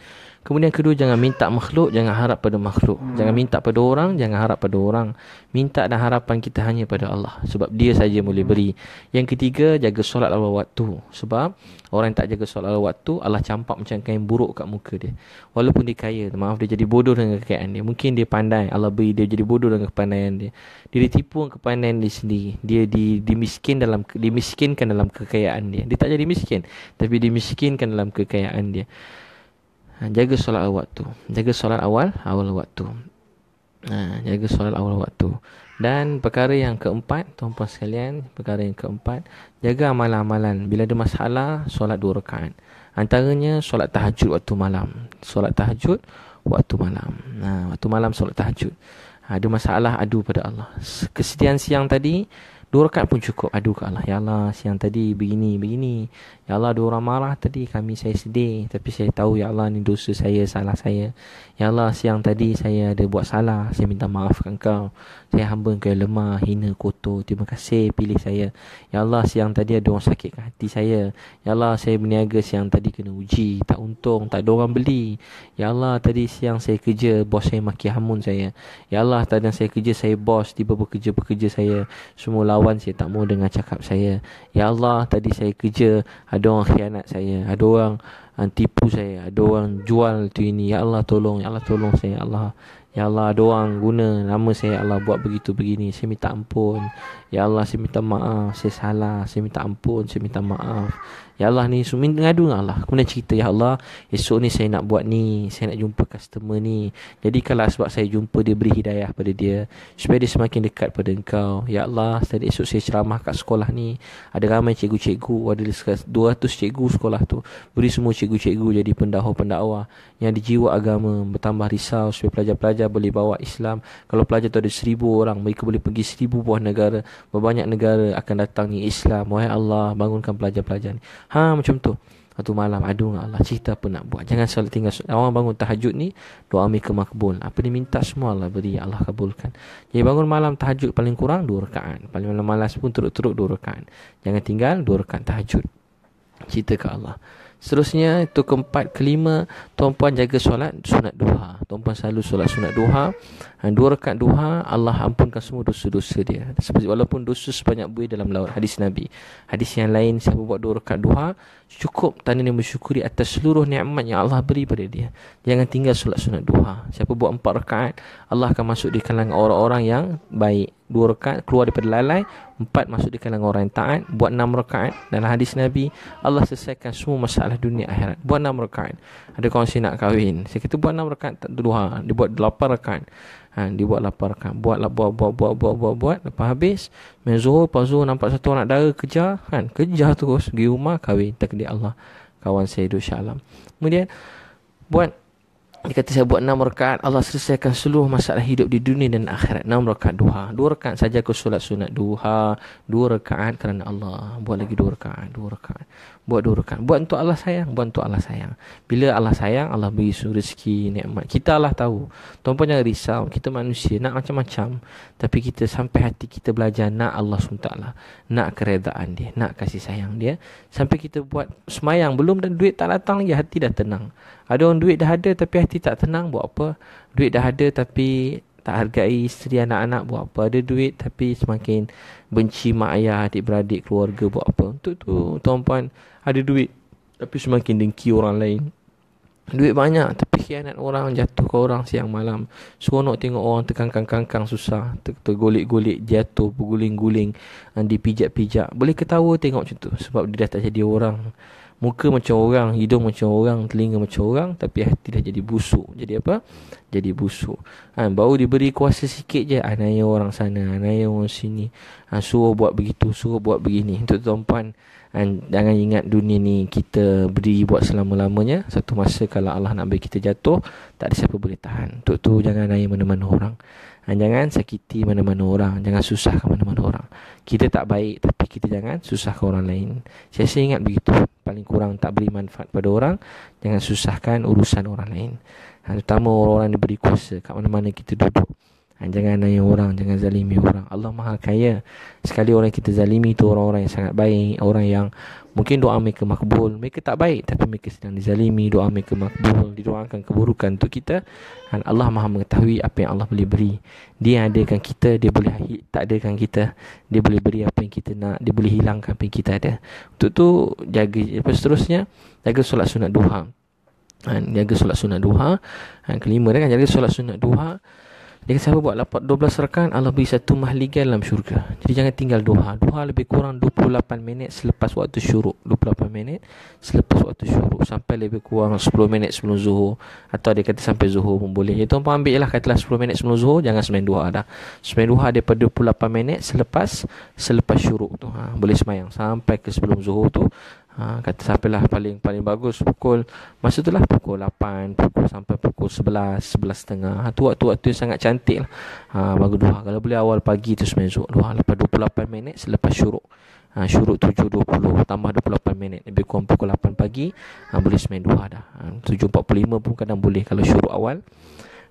Kemudian kedua jangan minta makhluk, jangan harap pada makhluk. Hmm. Jangan minta pada orang, jangan harap pada orang. Minta dan harapan kita hanya pada Allah sebab dia saja boleh hmm. beri. Yang ketiga jaga solat lawa waktu sebab orang yang tak jaga solat lawa waktu Allah campak macam kain buruk kat muka dia. Walaupun dia kaya, maaf dia jadi bodoh dengan kekayaan dia. Mungkin dia pandai, Allah beri dia jadi bodoh dengan kepandaian dia. Dia ditipu dengan kepandaian dia sendiri. Dia di dimiskin dalam dimiskinkan dalam kekayaan dia. Dia tak jadi miskin tapi dimiskinkan dalam kekayaan dia. Ha, jaga solat awal waktu jaga solat awal awal waktu ha, jaga solat awal waktu dan perkara yang keempat tuan-tuan sekalian perkara yang keempat jaga amalan-amalan bila ada masalah solat dua rakaat antaranya solat tahajud waktu malam solat tahajud waktu malam ha, waktu malam solat tahajud ha, ada masalah adu pada Allah kesedihan siang tadi Dua rakaat pun cukup adu ke Allah. Ya Allah, siang tadi begini, begini. Ya Allah dua orang marah tadi kami saya sedih tapi saya tahu ya Allah ni dosa saya salah saya. Ya Allah siang tadi saya ada buat salah saya minta maafkan kau. Saya hamba kau yang lemah, hina, kotor. Terima kasih pilih saya. Ya Allah siang tadi ada orang sakit hati saya. Ya Allah saya berniaga siang tadi kena uji, tak untung, tak ada orang beli. Ya Allah tadi siang saya kerja bos saya maki hamun saya. Ya Allah tadi saya kerja saya bos tiba bekerja pekerja saya semua lawan saya tak mau dengar cakap saya. Ya Allah tadi saya kerja ada orang khianat saya Ada orang uh, tipu saya Ada orang jual tu ini Ya Allah tolong Ya Allah tolong saya Ya Allah Ya Allah ada orang guna nama saya ya Allah buat begitu begini Saya minta ampun Ya Allah saya minta maaf Saya salah Saya minta ampun Saya minta maaf Ya Allah ni Saya minta ngadu dengan Allah Kemudian cerita Ya Allah Esok ni saya nak buat ni Saya nak jumpa customer ni Jadi kalau sebab saya jumpa Dia beri hidayah pada dia Supaya dia semakin dekat pada engkau Ya Allah Tadi esok saya ceramah kat sekolah ni Ada ramai cikgu-cikgu oh, Ada 200 cikgu sekolah tu Beri semua cikgu-cikgu Jadi pendakwa-pendakwa Yang dijiwa agama Bertambah risau Supaya pelajar-pelajar Boleh bawa Islam Kalau pelajar tu ada 1000 orang Mereka boleh pergi 1000 buah negara berbanyak negara akan datang ni Islam wahai Allah bangunkan pelajar-pelajar ni ha macam tu satu malam aduh Allah cerita apa nak buat jangan selalu tinggal orang bangun tahajud ni doa mereka makbul apa dia minta semua Allah beri ya Allah kabulkan jadi bangun malam tahajud paling kurang dua rekaan paling malam malas pun teruk-teruk dua rekaan jangan tinggal dua rekaan tahajud cerita ke Allah Seterusnya itu keempat kelima tuan-puan jaga solat sunat duha. Tuan-puan selalu solat sunat duha. Ha, dua rakaat duha Allah ampunkan semua dosa-dosa dia. Seperti walaupun dosa sebanyak buih dalam laut hadis Nabi. Hadis yang lain siapa buat dua rakaat duha cukup tanda dia bersyukuri atas seluruh nikmat yang Allah beri pada dia. Jangan tinggal solat sunat duha. Siapa buat empat rakaat Allah akan masuk di kalangan orang-orang yang baik dua rakaat keluar daripada lalai, empat masuk di kalangan orang yang taat, buat enam rakaat Dan hadis Nabi, Allah selesaikan semua masalah dunia akhirat. Buat enam rakaat. Ada kawan saya nak kahwin. Saya kata buat enam rakaat tak duha, dia buat lapan rakaat. Ha, dia buat lapan rakaat. Buatlah buat buat buat buat buat buat lepas habis, main zuhur, nampak satu anak dara kerja, kan? Kejar terus pergi rumah kahwin takdir Allah. Kawan saya salam. Kemudian buat dia kata saya buat enam rakaat Allah selesaikan seluruh masalah hidup di dunia dan akhirat Enam rakaat duha Dua rakaat saja aku solat sunat duha Dua rakaat kerana Allah Buat lagi dua rakaat Dua rakaat buat dua rakaat buat untuk Allah sayang buat untuk Allah sayang bila Allah sayang Allah beri rezeki nikmat kita lah tahu tuan pun jangan risau kita manusia nak macam-macam tapi kita sampai hati kita belajar nak Allah SWT nak keredaan dia nak kasih sayang dia sampai kita buat semayang belum dan duit tak datang lagi hati dah tenang ada orang duit dah ada tapi hati tak tenang buat apa duit dah ada tapi tak hargai isteri anak-anak buat apa ada duit tapi semakin benci mak ayah adik beradik keluarga buat apa untuk tu tuan puan ada duit Tapi semakin dengki orang lain Duit banyak Tapi khianat orang Jatuh ke orang siang malam Seronok tengok orang terkangkang-kangkang susah Tergolik-golik Jatuh Berguling-guling ah, Dipijak-pijak Boleh ketawa tengok macam tu Sebab dia dah tak jadi orang Muka macam orang Hidung macam orang Telinga macam orang Tapi hati dah jadi busuk Jadi apa? Jadi busuk ha, Baru diberi kuasa sikit je ha, Naya orang sana Naya orang sini ha, Suruh buat begitu Suruh buat begini Untuk tuan-puan And jangan ingat dunia ni kita beri buat selama-lamanya Satu masa kalau Allah nak bagi kita jatuh Tak ada siapa boleh tahan Untuk tu jangan naik mana-mana orang And Jangan sakiti mana-mana orang Jangan susahkan mana-mana orang Kita tak baik tapi kita jangan susahkan orang lain Saya rasa ingat begitu Paling kurang tak beri manfaat pada orang Jangan susahkan urusan orang lain Terutama orang-orang diberi kuasa Kat mana-mana kita duduk Ha, jangan naik orang, jangan zalimi orang. Allah Maha Kaya. Sekali orang kita zalimi tu orang-orang yang sangat baik, orang yang mungkin doa mereka makbul. Mereka tak baik tapi mereka sedang dizalimi, doa mereka makbul, didoakan keburukan tu kita. Dan ha, Allah Maha mengetahui apa yang Allah boleh beri. Dia adakan kita, dia boleh tak adakan kita. Dia boleh beri apa yang kita nak, dia boleh hilangkan apa yang kita ada. Untuk tu jaga apa seterusnya, jaga solat sunat duha. Dan ha, jaga solat sunat duha. Dan kelima dia kan jaga solat sunat duha. Dia kata siapa buat 12 rekan, Allah beri satu mahligai dalam syurga Jadi jangan tinggal duha Duha lebih kurang 28 minit selepas waktu syuruk 28 minit selepas waktu syuruk Sampai lebih kurang 10 minit sebelum zuhur Atau dia kata sampai zuhur pun boleh Jadi tuan-tuan ambil lah katalah 10 minit sebelum zuhur Jangan semain duha dah Semain duha daripada 28 minit selepas selepas syuruk tu ha, Boleh semayang sampai ke sebelum zuhur tu ha, kata siapalah paling paling bagus pukul masa tu lah pukul 8 pukul sampai pukul 11 11.30 ha, tu waktu tu sangat cantik lah ha, bagi duha kalau boleh awal pagi tu sebenarnya zuhur duha lepas 28 minit selepas syuruk ha, syuruk 7.20 tambah 28 minit lebih kurang pukul 8 pagi ha, boleh sebenarnya duha dah ha, 7.45 pun kadang boleh kalau syuruk awal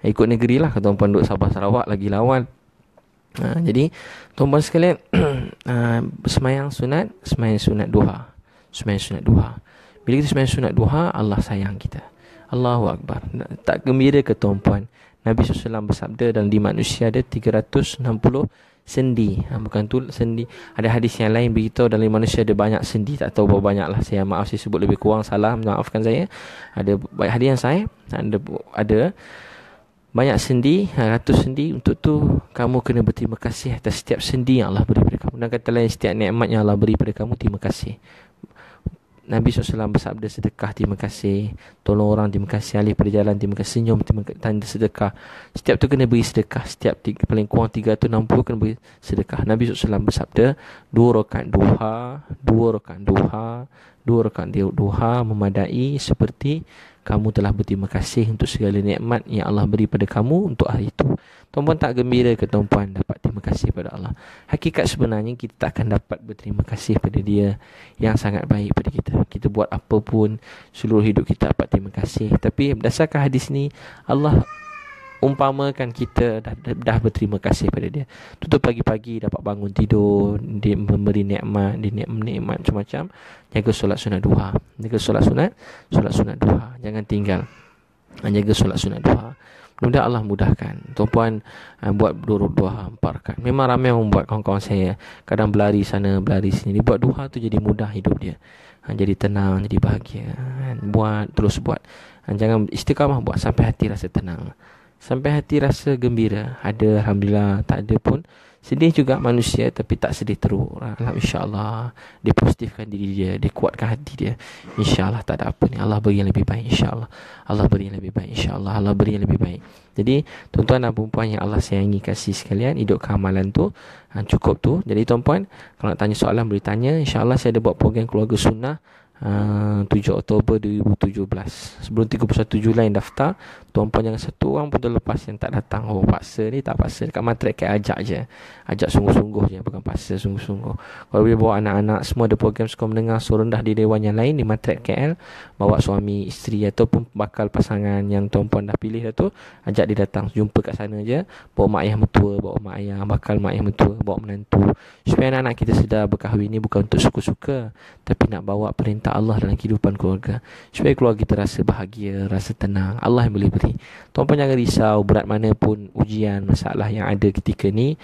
ikut negeri lah kalau tuan-tuan Sabah Sarawak lagi lawan Ha, jadi tuan-tuan sekalian uh, semayang sunat semayang sunat duha sembahyang sunat duha. Bila kita sembahyang sunat duha, Allah sayang kita. Allahu Akbar. Tak gembira ke tuan-puan? Nabi SAW bersabda dalam di manusia ada 360 sendi. Ha, bukan tu sendi. Ada hadis yang lain beritahu dalam manusia ada banyak sendi. Tak tahu berapa banyak lah. Saya maaf saya sebut lebih kurang. Salah. Maafkan saya. Ada banyak hadis yang saya. Ada, ada banyak sendi. Ha, ratus sendi. Untuk tu kamu kena berterima kasih atas setiap sendi yang Allah beri pada kamu. Dan kata lain setiap nikmat yang Allah beri pada kamu. Terima kasih. Nabi SAW bersabda sedekah terima kasih Tolong orang terima kasih Alih pada jalan terima kasih Senyum terima kasih Tanda sedekah Setiap tu kena beri sedekah Setiap tiga, paling kurang 360 kena beri sedekah Nabi SAW bersabda Dua rakan duha Dua rakan duha Dua rakan duha Memadai seperti Kamu telah berterima kasih Untuk segala nikmat Yang Allah beri pada kamu Untuk hari itu Tuan-puan tak gembira ke tuan-puan dapat terima kasih pada Allah? Hakikat sebenarnya kita tak akan dapat berterima kasih pada dia yang sangat baik pada kita. Kita buat apa pun seluruh hidup kita dapat terima kasih. Tapi berdasarkan hadis ni Allah umpamakan kita dah, dah, dah berterima kasih pada dia. Tutup pagi-pagi dapat bangun tidur, dia memberi nikmat, dia nikmat, nikmat macam-macam. Jaga solat sunat duha. Jaga solat sunat, solat sunat duha. Jangan tinggal. Jaga solat sunat duha. Mudah Allah mudahkan. Tuan-puan uh, buat durup duha empat rakaat. Memang ramai yang membuat kawan-kawan saya eh. kadang berlari sana, berlari sini. Dia buat duha tu jadi mudah hidup dia. Uh, jadi tenang, jadi bahagia. Uh, buat, terus buat. Uh, jangan istiqamah buat sampai hati rasa tenang. Sampai hati rasa gembira. Ada, Alhamdulillah. Tak ada pun. Sedih juga manusia tapi tak sedih teruk. Alhamdulillah hmm. insya-Allah dia positifkan diri dia, dia kuatkan hati dia. Insya-Allah tak ada apa ni. Allah beri yang lebih baik insya-Allah. Allah beri yang lebih baik insya-Allah. Allah beri yang lebih baik. Jadi tuan-tuan dan puan yang Allah sayangi kasih sekalian, hidup keamalan tu ha, cukup tu. Jadi tuan-puan, kalau nak tanya soalan boleh tanya. Insya-Allah saya ada buat program keluarga sunnah ah, Uh, 7 Oktober 2017 Sebelum 31 Julai daftar tuan yang satu orang pun terlepas yang tak datang oh paksa ni tak paksa dekat matrik kan ajak je ajak sungguh-sungguh je bukan paksa sungguh-sungguh kalau boleh bawa anak-anak semua ada program sekolah menengah suruh rendah di dewan yang lain di matrik KL bawa suami isteri ataupun bakal pasangan yang tuan dah pilih tu ajak dia datang jumpa kat sana je bawa mak ayah mertua bawa mak ayah bakal mak ayah mertua bawa menantu supaya anak-anak kita sedar berkahwin ni bukan untuk suka-suka tapi nak bawa perintah Allah dalam kehidupan keluarga supaya keluarga kita rasa bahagia rasa tenang Allah yang boleh beri hati. Tuan-tuan jangan risau berat mana pun ujian masalah yang ada ketika ni.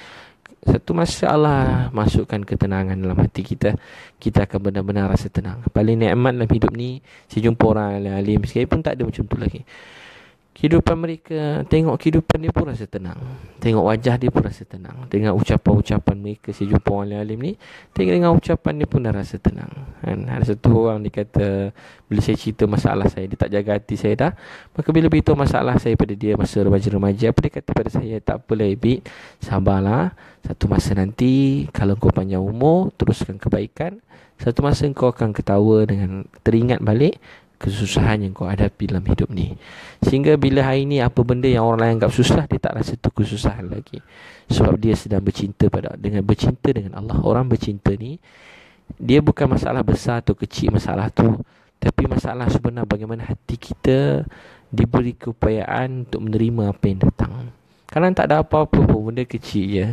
Satu masalah masukkan ketenangan dalam hati kita Kita akan benar-benar rasa tenang Paling nikmat dalam hidup ni si jumpa orang alim-alim Sekali pun tak ada macam tu lagi Kehidupan mereka, tengok kehidupan dia pun rasa tenang. Tengok wajah dia pun rasa tenang. Dengan ucapan-ucapan mereka, si jumpa orang alim ni. Tengok dengan ucapan dia pun dah rasa tenang. Kan? Ada satu orang dia kata, bila saya cerita masalah saya, dia tak jaga hati saya dah. Maka bila beritahu masalah saya pada dia masa remaja-remaja, apa dia kata pada saya, tak apalah Ibit, sabarlah. Satu masa nanti, kalau kau panjang umur, teruskan kebaikan. Satu masa kau akan ketawa dengan teringat balik kesusahan yang kau hadapi dalam hidup ni Sehingga bila hari ni apa benda yang orang lain anggap susah Dia tak rasa tu kesusahan lagi Sebab dia sedang bercinta pada dengan bercinta dengan Allah Orang bercinta ni Dia bukan masalah besar atau kecil masalah tu Tapi masalah sebenar bagaimana hati kita Diberi keupayaan untuk menerima apa yang datang Kadang tak ada apa-apa pun benda kecil je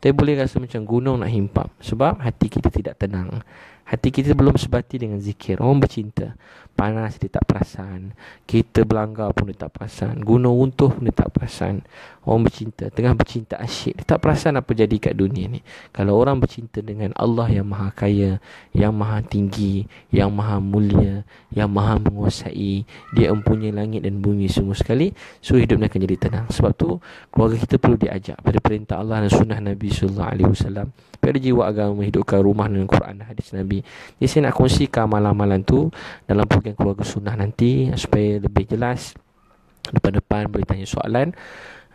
Tapi boleh rasa macam gunung nak himpap Sebab hati kita tidak tenang Hati kita belum sebati dengan zikir Orang bercinta Panas dia tak perasan Kita berlanggar pun dia tak perasan Guna untuh pun dia tak perasan Orang bercinta Tengah bercinta asyik Dia tak perasan apa jadi kat dunia ni Kalau orang bercinta dengan Allah yang maha kaya Yang maha tinggi Yang maha mulia Yang maha menguasai Dia mempunyai langit dan bumi semua sekali So hidupnya akan jadi tenang Sebab tu Keluarga kita perlu diajak Pada perintah Allah dan sunnah Nabi SAW Pada jiwa agama Hidupkan rumah dengan Quran dan hadis Nabi Jadi saya nak kongsikan malam-malam tu Dalam program keluarga sunnah nanti Supaya lebih jelas Depan-depan boleh tanya soalan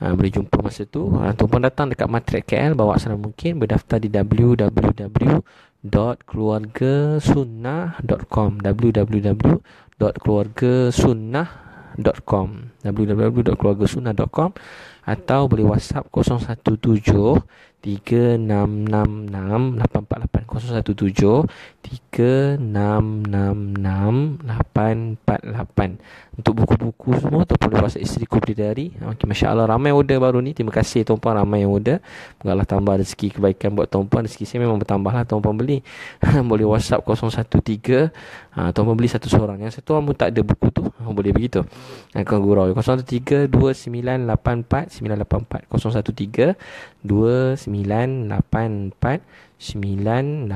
Ah, boleh jumpa masa tu uh, ah, tuan puan datang dekat matrik KL bawa senang mungkin berdaftar di www.keluargasunnah.com www.keluargasunnah.com www.keluargasunnah.com atau boleh WhatsApp 017 3666 8487 3666 8487 untuk buku-buku semua ataupun rasa isteri ku dari. Ha, okay, Masya Allah ramai order baru ni. Terima kasih tuan-puan ramai yang order. Mungkinlah tambah rezeki kebaikan buat tuan-puan. Rezeki saya memang bertambah lah tuan-puan beli. boleh whatsapp 013. Uh, ha, tuan-puan beli satu seorang. Yang satu orang pun tak ada buku tu. Ha, boleh begitu. Akan gurau. 013-2984-984. 013-2984. 984 013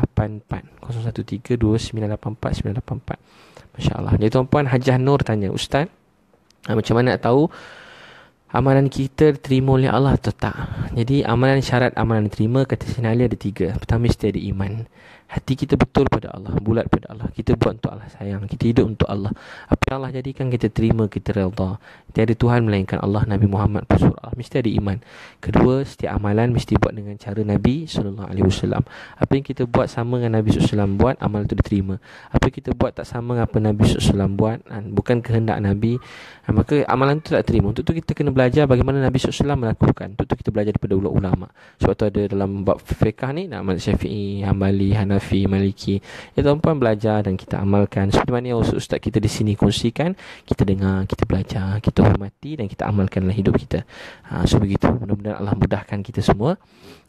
2984 984 InsyaAllah. Jadi tuan-puan, Hajah Nur tanya, Ustaz, ha, macam mana nak tahu amalan kita diterima oleh Allah atau tak? Jadi, amalan syarat amalan diterima, kata Sinali ada tiga. Pertama, mesti ada iman. Hati kita betul pada Allah Bulat pada Allah Kita buat untuk Allah sayang Kita hidup untuk Allah Apa yang Allah jadikan Kita terima Kita redha Tiada Tuhan melainkan Allah Nabi Muhammad Pusul Allah Mesti ada iman Kedua Setiap amalan Mesti buat dengan cara Nabi SAW Apa yang kita buat Sama dengan Nabi SAW buat Amal itu diterima Apa kita buat Tak sama dengan apa Nabi SAW buat kan, Bukan kehendak Nabi eh, Maka amalan itu tak terima Untuk itu kita kena belajar Bagaimana Nabi SAW melakukan Untuk itu kita belajar Daripada ulama Sebab tu ada dalam Bab fiqah ni nama amal syafi'i Hanbali Hanabi Hanafi Maliki ya tuan-puan belajar dan kita amalkan seperti mana ya ustaz kita di sini kongsikan kita dengar kita belajar kita hormati dan kita amalkan dalam hidup kita ha, so begitu mudah-mudahan Allah mudahkan kita semua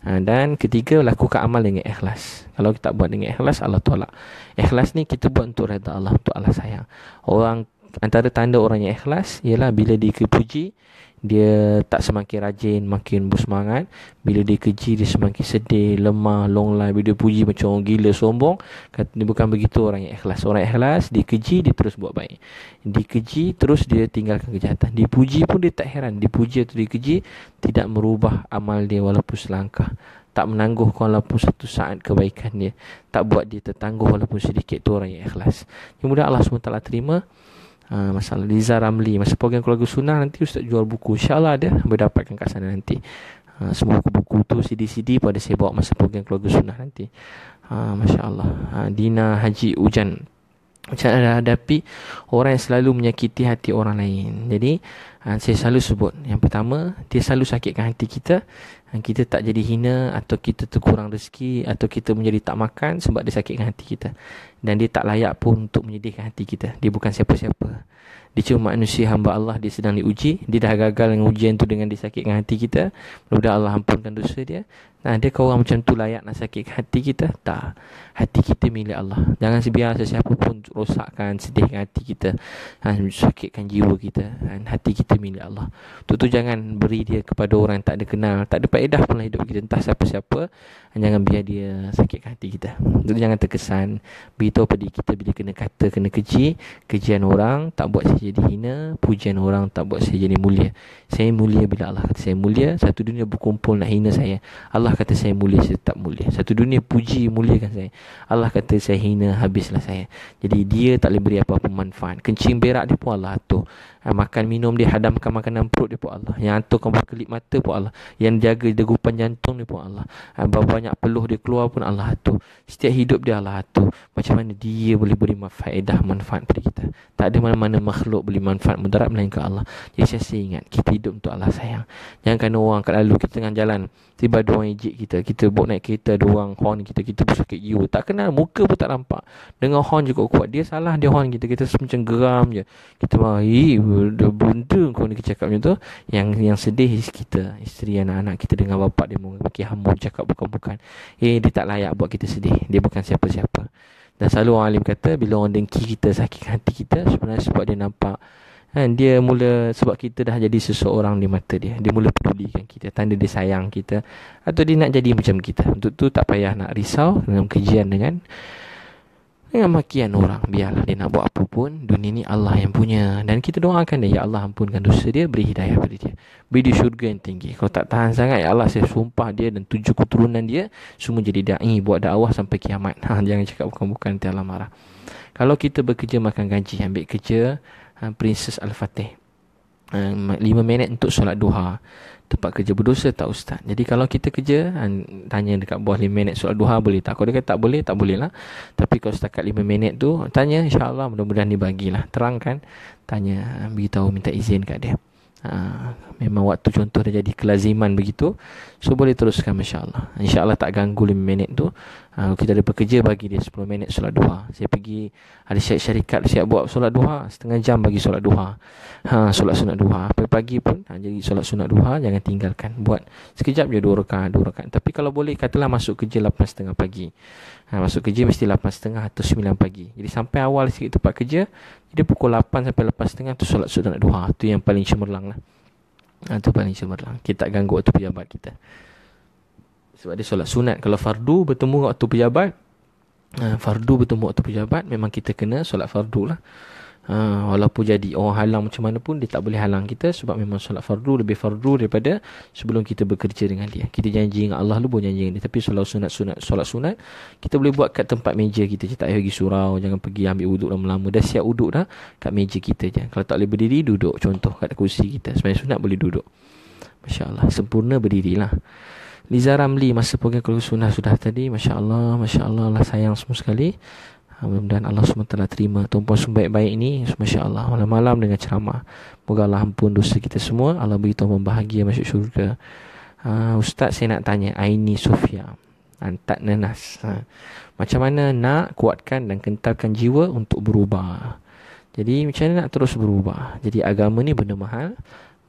ha, dan ketiga lakukan amal dengan ikhlas kalau kita buat dengan ikhlas Allah tolak ikhlas ni kita buat untuk redha Allah untuk Allah sayang orang antara tanda orang yang ikhlas ialah bila dikepuji dia tak semakin rajin makin bersemangat bila dia keji dia semakin sedih lemah long line bila dia puji macam orang gila sombong kata ni bukan begitu orang yang ikhlas orang yang ikhlas dia keji dia terus buat baik dikeji terus dia tinggalkan kejahatan dipuji pun dia tak heran dipuji atau dikeji tidak merubah amal dia walaupun selangkah tak menangguh walaupun satu saat kebaikan dia tak buat dia tertangguh walaupun sedikit tu orang yang ikhlas kemudian Allah SWT terima Ha, masalah Liza Ramli Masa program keluarga sunnah Nanti Ustaz jual buku InsyaAllah dia Boleh dapatkan kat sana nanti ha, Semua buku-buku tu CD-CD pada saya bawa Masa program keluarga sunnah nanti ha, Masya Allah ha, Dina Haji Ujan Macam ada hadapi Orang yang selalu menyakiti hati orang lain Jadi ha, Saya selalu sebut Yang pertama Dia selalu sakitkan hati kita kita tak jadi hina atau kita terkurang rezeki atau kita menjadi tak makan sebab dia sakitkan hati kita dan dia tak layak pun untuk menyedihkan hati kita dia bukan siapa-siapa dia cuma manusia hamba Allah Dia sedang diuji Dia dah gagal dengan ujian tu Dengan dia hati kita Mudah Allah ampunkan dosa dia Nah, dia kau orang macam tu layak nak sakit hati kita Tak Hati kita milik Allah Jangan sebiar sesiapa pun rosakkan sedih hati kita ha, Sakitkan jiwa kita ha, Hati kita milik Allah Tu tu jangan beri dia kepada orang yang tak ada kenal Tak ada paedah pun lah hidup kita Entah siapa-siapa Jangan biar dia sakit hati kita Tu jangan terkesan Beritahu pada kita bila kena kata Kena keji Kejian orang Tak buat sesuatu jadi hina Pujian orang tak buat saya jadi mulia Saya mulia bila Allah kata saya mulia Satu dunia berkumpul nak hina saya Allah kata saya mulia saya tetap mulia Satu dunia puji muliakan saya Allah kata saya hina habislah saya Jadi dia tak boleh beri apa-apa manfaat Kencing berak dia pun Allah atur ha, makan minum dia hadamkan makanan perut dia pun Allah yang aturkan berkelip mata pun Allah yang jaga degupan jantung dia pun Allah ha, berapa banyak peluh dia keluar pun Allah atur setiap hidup dia Allah atur macam mana dia boleh beri faedah eh, manfaat pada kita tak ada mana-mana makhluk boleh manfaat mudarat melainkan Allah jadi saya ingat kita hidup untuk Allah sayang jangan kerana orang kat lalu kita tengah jalan Tiba-tiba dia orang ejek kita Kita buat naik kereta Dia orang horn kita Kita pun sakit jiwa Tak kenal Muka pun tak nampak Dengar horn juga kuat Dia salah dia horn kita Kita macam geram je Kita marah Eh bunda kau ni cakap macam tu Yang yang sedih is kita Isteri anak-anak kita Dengan bapak dia Mungkin pakai hamur ah, Cakap bukan-bukan Eh dia tak layak buat kita sedih Dia bukan siapa-siapa Dan selalu orang alim kata Bila orang dengki kita Sakit hati kita Sebenarnya sebab dia nampak kan dia mula sebab kita dah jadi seseorang di mata dia dia mula pedulikan kita tanda dia sayang kita atau dia nak jadi macam kita untuk tu tak payah nak risau dalam kejian dengan dengan makian orang biarlah dia nak buat apa pun dunia ni Allah yang punya dan kita doakan dia ya Allah ampunkan dosa dia beri hidayah pada dia beri dia syurga yang tinggi kalau tak tahan sangat ya Allah saya sumpah dia dan tujuh keturunan dia semua jadi dai buat dakwah sampai kiamat ha, jangan cakap bukan-bukan nanti Allah marah kalau kita bekerja makan gaji ambil kerja Ha, Princess Al-Fatih. Uh, ha, 5 minit untuk solat duha. Tempat kerja berdosa tak Ustaz? Jadi kalau kita kerja, ha, tanya dekat bos 5 minit solat duha boleh tak? Kalau dia kata tak boleh, tak boleh lah. Tapi kalau setakat 5 minit tu, tanya insyaAllah mudah-mudahan dibagilah. Terangkan, tanya, beritahu minta izin kat dia. Uh, memang waktu contoh dah jadi kelaziman begitu. So boleh teruskan insyaAllah. InsyaAllah tak ganggu lima minit tu. Kalau ah, kita ada pekerja bagi dia 10 minit solat duha. Saya pergi ada syarikat, syarikat siap buat solat duha, setengah jam bagi solat duha. Ha, solat sunat duha. Pagi-pagi pun ha, jadi solat sunat duha jangan tinggalkan. Buat sekejap je 2 rakaat, 2 rakaat. Tapi kalau boleh katalah masuk kerja 8.30 pagi. Ha, masuk kerja mesti 8.30 atau 9 pagi. Jadi sampai awal sikit tempat kerja, dia pukul 8 sampai lepas 8.30 tu solat sunat duha. Tu yang paling cemerlang lah. Ha, tu paling cemerlang. Kita tak ganggu waktu pejabat kita sebab dia solat sunat kalau fardu bertemu waktu pejabat uh, fardu bertemu waktu pejabat memang kita kena solat fardu lah uh, walaupun jadi orang halang macam mana pun dia tak boleh halang kita sebab memang solat fardu lebih fardu daripada sebelum kita bekerja dengan dia kita janji dengan Allah lu boleh janji dengan dia tapi solat sunat sunat solat sunat kita boleh buat kat tempat meja kita je tak payah pergi surau jangan pergi ambil wuduk lama-lama dah siap uduk dah kat meja kita je kalau tak boleh berdiri duduk contoh kat kursi kita sebenarnya sunat boleh duduk masya-Allah sempurna berdirilah Liza Ramli masa program keluarga sunnah sudah tadi Masya Allah, Masya Allah lah sayang semua sekali ah, mudah Allah SWT terima Tumpuan semua baik-baik ini Masya Allah Malam-malam dengan ceramah Moga Allah ampun dosa kita semua Allah beri tuan bahagia masuk syurga uh, Ustaz saya nak tanya Aini Sofia antak nenas ha. Macam mana nak kuatkan dan kentalkan jiwa Untuk berubah Jadi macam mana nak terus berubah Jadi agama ni benda mahal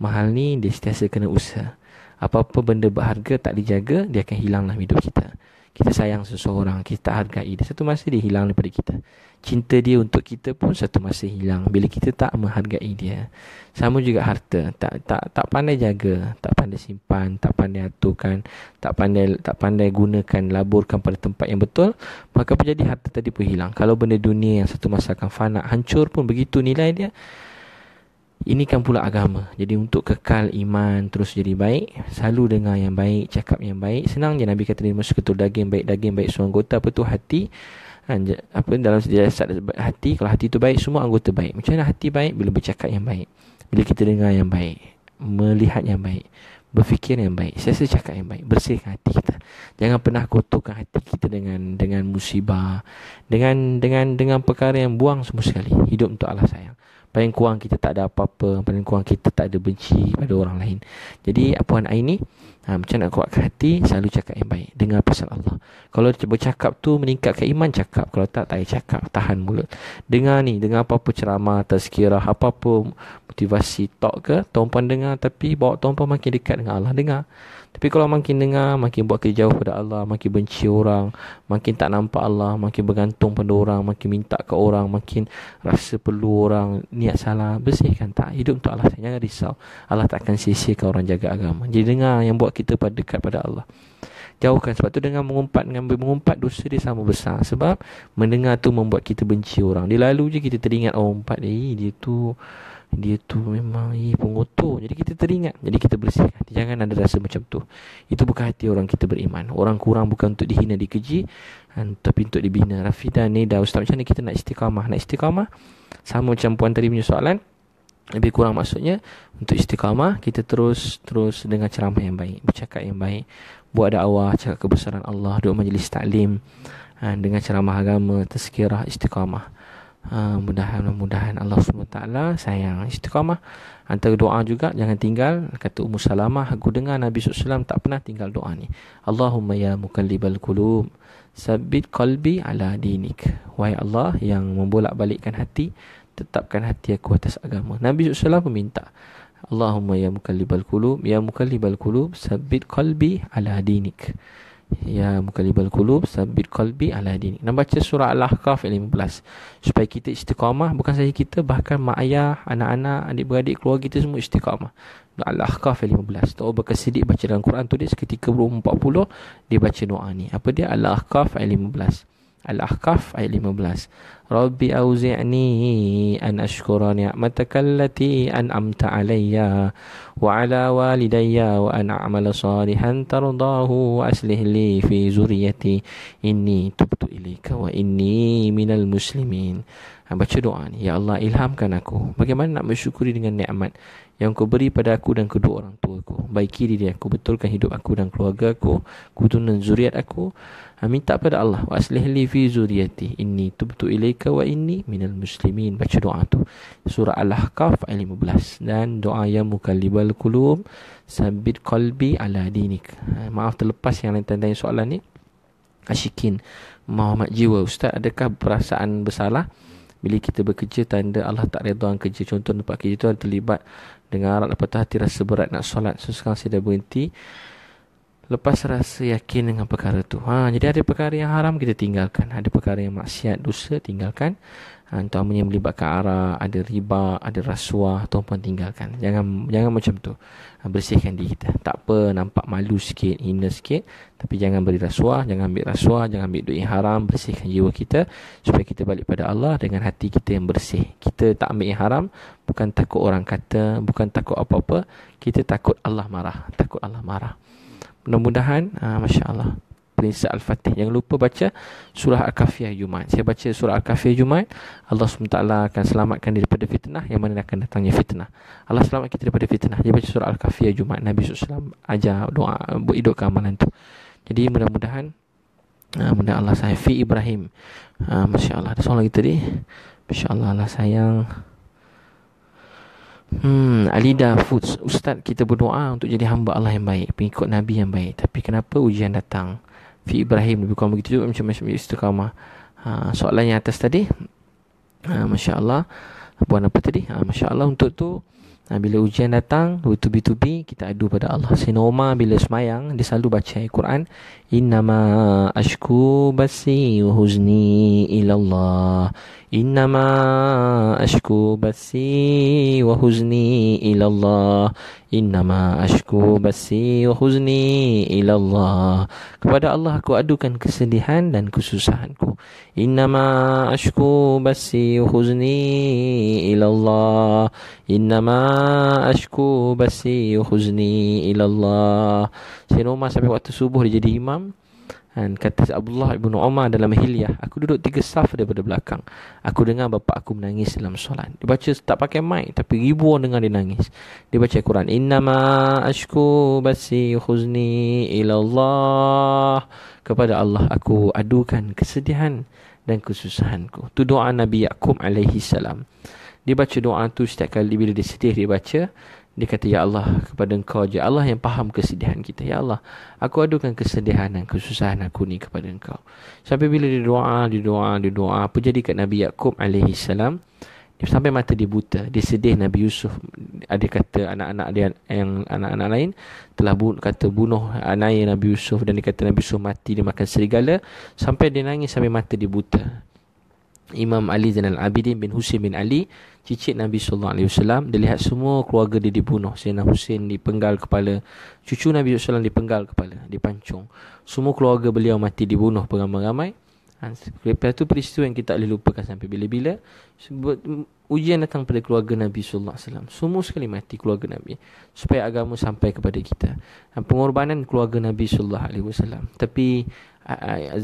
Mahal ni dia setiasa kena usaha apa-apa benda berharga tak dijaga, dia akan hilang dalam hidup kita. Kita sayang seseorang, kita hargai dia. Satu masa dia hilang daripada kita. Cinta dia untuk kita pun satu masa hilang bila kita tak menghargai dia. Sama juga harta, tak tak tak pandai jaga, tak pandai simpan, tak pandai aturkan, tak pandai tak pandai gunakan, laburkan pada tempat yang betul, maka apa jadi harta tadi pun hilang. Kalau benda dunia yang satu masa akan fana, hancur pun begitu nilai dia. Ini kan pula agama. Jadi untuk kekal iman terus jadi baik, selalu dengar yang baik, cakap yang baik. Senang je Nabi kata dia masuk ketul daging baik, daging baik semua anggota apa tu hati. Kan, apa dalam sejarah, hati, kalau hati tu baik semua anggota baik. Macam mana hati baik bila bercakap yang baik? Bila kita dengar yang baik, melihat yang baik, berfikir yang baik, saya sesa cakap yang baik, bersihkan hati kita. Jangan pernah kotorkan hati kita dengan dengan musibah, dengan dengan dengan perkara yang buang semua sekali. Hidup untuk Allah sayang. Paling kurang kita tak ada apa-apa Paling kurang kita tak ada benci pada orang lain Jadi Puan Ain ni ha, Macam nak kuatkan hati Selalu cakap yang baik Dengar pesan Allah Kalau bercakap tu meningkatkan iman cakap Kalau tak tak cakap Tahan mulut Dengar ni Dengar apa-apa ceramah Tazkirah Apa-apa motivasi talk ke Tuan dengar Tapi bawa Tuan makin dekat dengan Allah Dengar tapi kalau makin dengar, makin buat kerja jauh pada Allah, makin benci orang, makin tak nampak Allah, makin bergantung pada orang, makin minta ke orang, makin rasa perlu orang, niat salah, bersihkan tak? Hidup untuk Allah, saja jangan risau. Allah tak akan sia-siakan orang jaga agama. Jadi dengar yang buat kita pada dekat pada Allah. Jauhkan sebab tu dengan mengumpat dengan mengumpat dosa dia sama besar sebab mendengar tu membuat kita benci orang. Dia lalu je kita teringat oh umpat eh dia tu dia tu memang eh, pengotor jadi kita teringat jadi kita bersihkan jangan ada rasa macam tu itu bukan hati orang kita beriman orang kurang bukan untuk dihina dikeji kan, tapi untuk dibina Rafidah ni dah ustaz macam mana kita nak istiqamah nak istiqamah sama macam puan tadi punya soalan lebih kurang maksudnya untuk istiqamah kita terus terus dengan ceramah yang baik bercakap yang baik buat dakwah cakap kebesaran Allah duduk majlis taklim kan, dengan ceramah agama tazkirah istiqamah Uh, mudah-mudahan Allah SWT sayang istiqamah antara doa juga jangan tinggal kata Ummu Salamah aku dengar Nabi SAW tak pernah tinggal doa ni Allahumma ya mukallibal kulub sabit kalbi ala dinik wahai Allah yang membolak balikkan hati tetapkan hati aku atas agama Nabi SAW meminta Allahumma ya mukallibal kulub ya mukallibal kulub sabit kalbi ala dinik ya mukalibal qulub sabit qalbi ala dini nak baca surah al-ahqaf 15 supaya kita istiqamah bukan saja kita bahkan mak ayah anak-anak adik-beradik keluarga kita semua istiqamah al-ahqaf 15 tahu bekas berkesidik baca dalam Quran tu dia seketika belum 40 dia baca doa ni apa dia al-ahqaf 15 Al-Ahqaf ayat 15. Rabbi auzi'ni an ashkura ni'mataka allati an'amta alayya wa ala walidayya wa an a'mala salihan tardahu wa aslih li fi zuriyati inni tubtu ilayka wa inni minal muslimin. Ha, baca doa ni. Ya Allah ilhamkan aku. Bagaimana nak bersyukuri dengan nikmat yang kau beri pada aku dan kedua orang tuaku. Baiki diri aku. Betulkan hidup aku dan keluarga aku. Kutunan zuriat aku. Ha, minta pada Allah wa aslih li fi zuriyati inni tubtu ilaika wa inni minal muslimin baca doa tu surah al-ahqaf ayat 15 dan doa yang mukallibal kulum sabit kalbi ala dinik ha, maaf terlepas yang lain tanya soalan ni asyikin Muhammad jiwa ustaz adakah perasaan bersalah bila kita bekerja tanda Allah tak redha kerja contoh tempat kerja tu terlibat dengan arak lepas tu hati rasa berat nak solat so sekarang saya dah berhenti lepas rasa yakin dengan perkara tu. Ha, jadi ada perkara yang haram kita tinggalkan, ada perkara yang maksiat dosa tinggalkan. Ha, umpamanya melibatkan arah, ada riba, ada rasuah, tuan-tuan tinggalkan. Jangan jangan macam tu. Ha, bersihkan diri kita. Tak apa, nampak malu sikit, hina sikit. Tapi jangan beri rasuah, jangan ambil rasuah, jangan ambil duit yang haram. Bersihkan jiwa kita supaya kita balik pada Allah dengan hati kita yang bersih. Kita tak ambil yang haram, bukan takut orang kata, bukan takut apa-apa. Kita takut Allah marah. Takut Allah marah. Mudah-mudahan uh, ah, Masya Allah Prinsa Al-Fatih Jangan lupa baca Surah Al-Kafiyah Jumat Saya baca Surah Al-Kafiyah Jumat Allah SWT akan selamatkan daripada fitnah Yang mana akan datangnya fitnah Allah selamatkan kita daripada fitnah Dia baca Surah Al-Kafiyah Jumat Nabi SAW ajar doa Buat hidup keamalan tu Jadi mudah-mudahan uh, ah, mudah Allah saya Fi Ibrahim uh, ah, Masya Allah Ada soalan lagi tadi Masya Allah Allah sayang Hmm, Alida Foods Ustaz kita berdoa untuk jadi hamba Allah yang baik Pengikut Nabi yang baik Tapi kenapa ujian datang Fi Ibrahim lebih kurang begitu juga macam macam istiqamah ha, Soalan yang atas tadi ha, Masya Allah Buat apa tadi ha, Masya Allah untuk tu ha, Bila ujian datang Bertubi-tubi Kita adu pada Allah Sinoma bila semayang Dia selalu baca Al-Quran Innama ashku basi huzni ilallah إنما أشكو بثي وحزني إلى الله إنما أشكو بثي وحزني إلى الله kepada Allah aku adukan kesedihan dan kesusahanku إنما أشكو بثي وحزني إلى الله إنما أشكو بثي وحزني إلى الله Saya nombor sampai waktu subuh dia jadi imam dan kata Abdullah ibnu Umar dalam hilyah Aku duduk tiga saf daripada belakang Aku dengar bapak aku menangis dalam solat Dia baca tak pakai mic Tapi ribu orang dengar dia nangis Dia baca Quran ma ashku basi khuzni ilallah Kepada Allah aku adukan kesedihan dan kesusahanku Itu doa Nabi Yaakum alaihi salam Dia baca doa tu setiap kali bila dia sedih dia baca dia kata, Ya Allah, kepada engkau je. Allah yang faham kesedihan kita. Ya Allah, aku adukan kesedihan dan kesusahan aku ni kepada engkau. Sampai bila dia doa, dia doa, dia doa. Apa jadi kat Nabi Yaakob AS? Sampai mata dia buta. Dia sedih Nabi Yusuf. Ada kata anak-anak dia yang anak-anak lain telah bu- kata bunuh anaknya Nabi Yusuf. Dan dia kata Nabi Yusuf mati dia makan serigala. Sampai dia nangis sampai mata dia buta. Imam Ali Zainal Abidin bin Husin bin Ali cicit Nabi sallallahu alaihi wasallam dia lihat semua keluarga dia dibunuh Zainal Husin dipenggal kepala cucu Nabi sallallahu alaihi wasallam dipenggal kepala dipancung semua keluarga beliau mati dibunuh beramai-ramai Ha, lepas tu peristiwa yang kita tak boleh lupakan sampai bila-bila ujian datang pada keluarga Nabi sallallahu Semua sekali mati keluarga Nabi supaya agama sampai kepada kita. Ha, pengorbanan keluarga Nabi sallallahu Tapi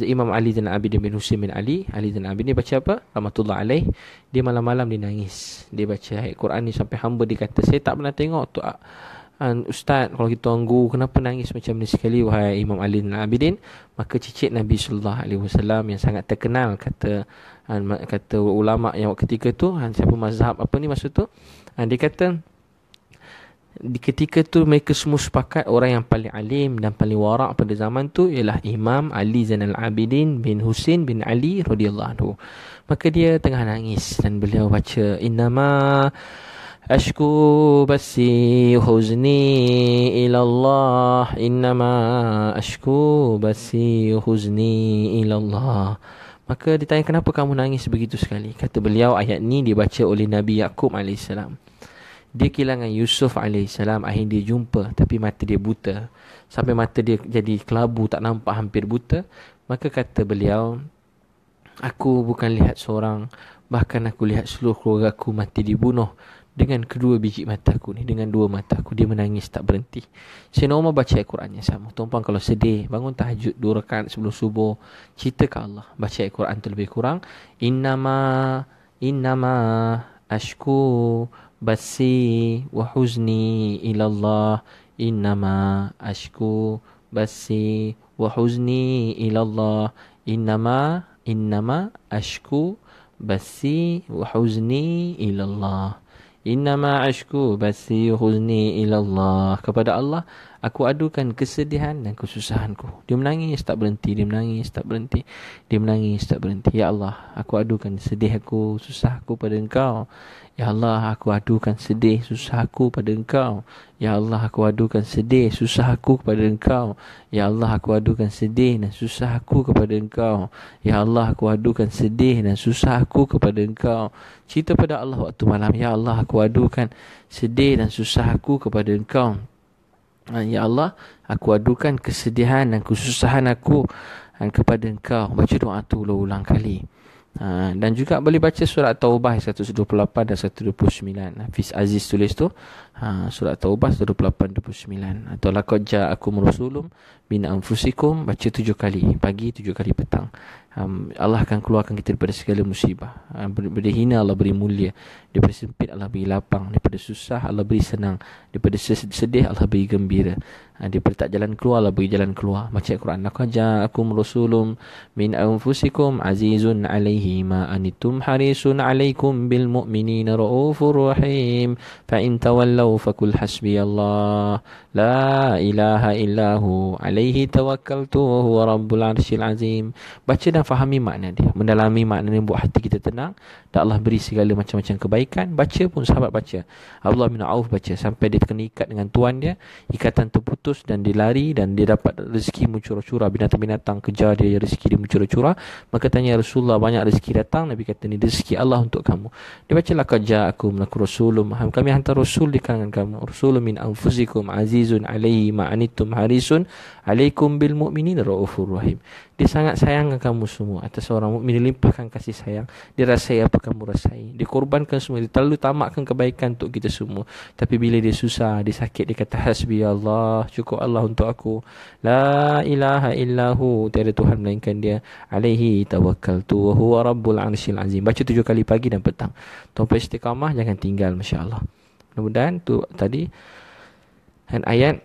Imam Ali dan Abi bin Husain bin Ali, Ali Abi ni baca apa? Rahmatullah alaih. Dia malam-malam dia nangis. Dia baca ayat Quran ni sampai hamba dia kata saya tak pernah tengok tu An, Ustaz, kalau kita tunggu, kenapa nangis macam ni sekali, wahai Imam Ali bin Abidin? Maka cicit Nabi Sallallahu Alaihi Wasallam yang sangat terkenal, kata an, kata ulama yang ketika tu, an, siapa mazhab apa ni maksud tu? An, dia kata, di ketika tu mereka semua sepakat orang yang paling alim dan paling warak pada zaman tu ialah Imam Ali Zainal Abidin bin Husin bin Ali radhiyallahu Maka dia tengah nangis dan beliau baca innama Ashku بثي huzni إلى الله إنما أشكو بثي حزني إلى الله Maka ditanya kenapa kamu nangis begitu sekali Kata beliau ayat ni dibaca oleh Nabi Yaakob AS Dia kehilangan Yusuf AS Akhirnya dia jumpa tapi mata dia buta Sampai mata dia jadi kelabu tak nampak hampir buta Maka kata beliau Aku bukan lihat seorang Bahkan aku lihat seluruh keluarga aku mati dibunuh dengan kedua biji mataku, ni dengan dua mataku dia menangis tak berhenti Sayyidina Umar baca al qurannya yang sama tuan kalau sedih bangun tahajud dua rakaat sebelum subuh ke Allah baca Al-Quran tu lebih kurang innama innama ashku basi wa huzni ila Allah innama ashku basi wa huzni ila Allah innama innama ashku basi wa huzni ila Allah Innama ashku basi huzni ila Kepada Allah, aku adukan kesedihan dan kesusahanku. Dia menangis tak berhenti, dia menangis tak berhenti. Dia menangis tak berhenti. Ya Allah, aku adukan sedih aku, susah pada engkau. Ya Allah, aku adukan sedih susah aku pada engkau. Ya Allah, aku adukan sedih susah aku kepada engkau. Ya Allah, aku adukan sedih dan susah aku kepada engkau. Ya Allah, aku adukan sedih dan susah aku kepada engkau. Cita pada Allah waktu malam. Ya Allah, aku adukan sedih dan susah aku kepada engkau. Ah, ya Allah, aku adukan kesedihan dan kesusahan aku ah, kepada engkau. Baca doa tu ulang-ulang kali. Ha, dan juga boleh baca surat Taubah 128 dan 129. Hafiz Aziz tulis tu ha, surat taubah 28 29 atau laqad aku rusulum min anfusikum baca tujuh kali pagi tujuh kali petang um, Allah akan keluarkan kita daripada segala musibah um, daripada hina Allah beri mulia daripada sempit Allah beri lapang daripada susah Allah beri senang daripada sedih Allah beri gembira ha, daripada tak jalan keluar Allah beri jalan keluar baca Al-Quran laqad aku rusulum min anfusikum azizun alaihi ma anitum harisun alaikum bil mu'minina raufur rahim Fa'in in fakul hasbiyallah la ilaha illahu alaihi tawakkaltu wa huwa rabbul arshil azim baca dan fahami makna dia mendalami makna ni buat hati kita tenang dan Allah beri segala macam-macam kebaikan baca pun sahabat baca Allah bin Auf baca sampai dia terkena ikat dengan tuan dia ikatan terputus dan dia lari dan dia dapat rezeki mencurah-curah binatang-binatang kejar dia ya, rezeki dia mencurah-curah maka tanya Rasulullah banyak rezeki datang Nabi kata ni rezeki Allah untuk kamu dia baca aku lakur rasulum kami hantar rasul di tangan kamu. Rasulun min anfusikum azizun alaihi ma'anittum harisun alaikum bil mu'minin ra'ufur rahim. Dia sangat sayang kamu semua atas orang mukmin limpahkan kasih sayang. Dia rasai apa kamu rasai. Dia korbankan semua, dia terlalu tamakkan kebaikan untuk kita semua. Tapi bila dia susah, dia sakit, dia kata hasbi Allah, cukup Allah untuk aku. La ilaha illahu, tiada Tuhan melainkan dia. Alaihi tawakkaltu wa huwa rabbul arsyil azim. Baca tujuh kali pagi dan petang. Tuan-tuan istiqamah jangan tinggal masya-Allah. Mudah-mudahan tu tadi dan ayat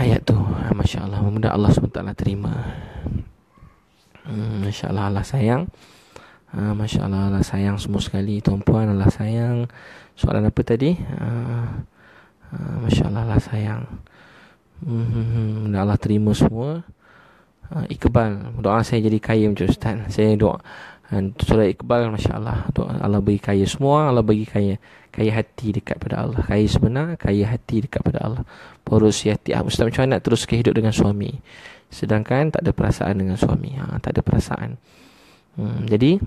ayat tu masya-Allah mudah Allah SWT terima. Hmm, masya-Allah Allah sayang. Ha, masya-Allah Allah sayang semua sekali tuan-puan Allah sayang. Soalan apa tadi? Ha, ha, masya-Allah Allah sayang. Hmm, hmm, hmm mudah Allah terima semua. Ha, ikbal, doa saya jadi kaya macam ustaz. Saya doa uh, surah Iqbal Masya Allah Allah bagi kaya semua Allah bagi kaya Kaya hati dekat pada Allah Kaya sebenar Kaya hati dekat pada Allah Porus ya hati ah, Ustaz macam mana nak terus kehidup dengan suami Sedangkan tak ada perasaan dengan suami ha, Tak ada perasaan hmm, Jadi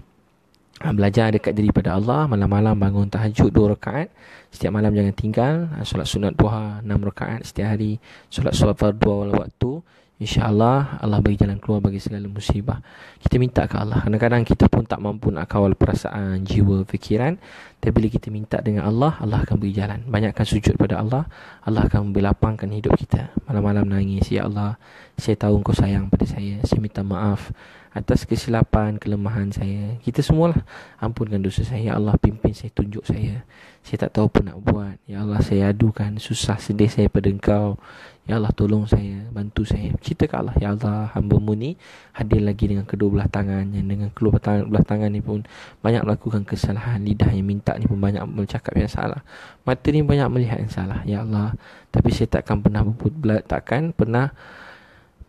ha, Belajar dekat diri pada Allah Malam-malam bangun tahajud dua rakaat Setiap malam jangan tinggal ha, Solat sunat dua enam rakaat setiap hari Solat suafar dua waktu InsyaAllah Allah bagi jalan keluar bagi segala musibah Kita minta ke Allah Kadang-kadang kita pun tak mampu nak kawal perasaan, jiwa, fikiran Tapi bila kita minta dengan Allah Allah akan beri jalan Banyakkan sujud pada Allah Allah akan membelapangkan hidup kita Malam-malam nangis Ya Allah Saya tahu engkau sayang pada saya Saya minta maaf Atas kesilapan, kelemahan saya Kita semualah Ampunkan dosa saya Ya Allah pimpin saya, tunjuk saya Saya tak tahu apa nak buat Ya Allah saya adukan Susah sedih saya pada engkau Ya Allah tolong saya Bantu saya Cita ke Allah Ya Allah hambamu ni Hadir lagi dengan kedua belah tangannya, dengan kedua belah tangan, belah tangan ni pun Banyak melakukan kesalahan Lidah yang minta ni pun banyak bercakap yang salah Mata ni banyak melihat yang salah Ya Allah Tapi saya takkan pernah berputus, Takkan pernah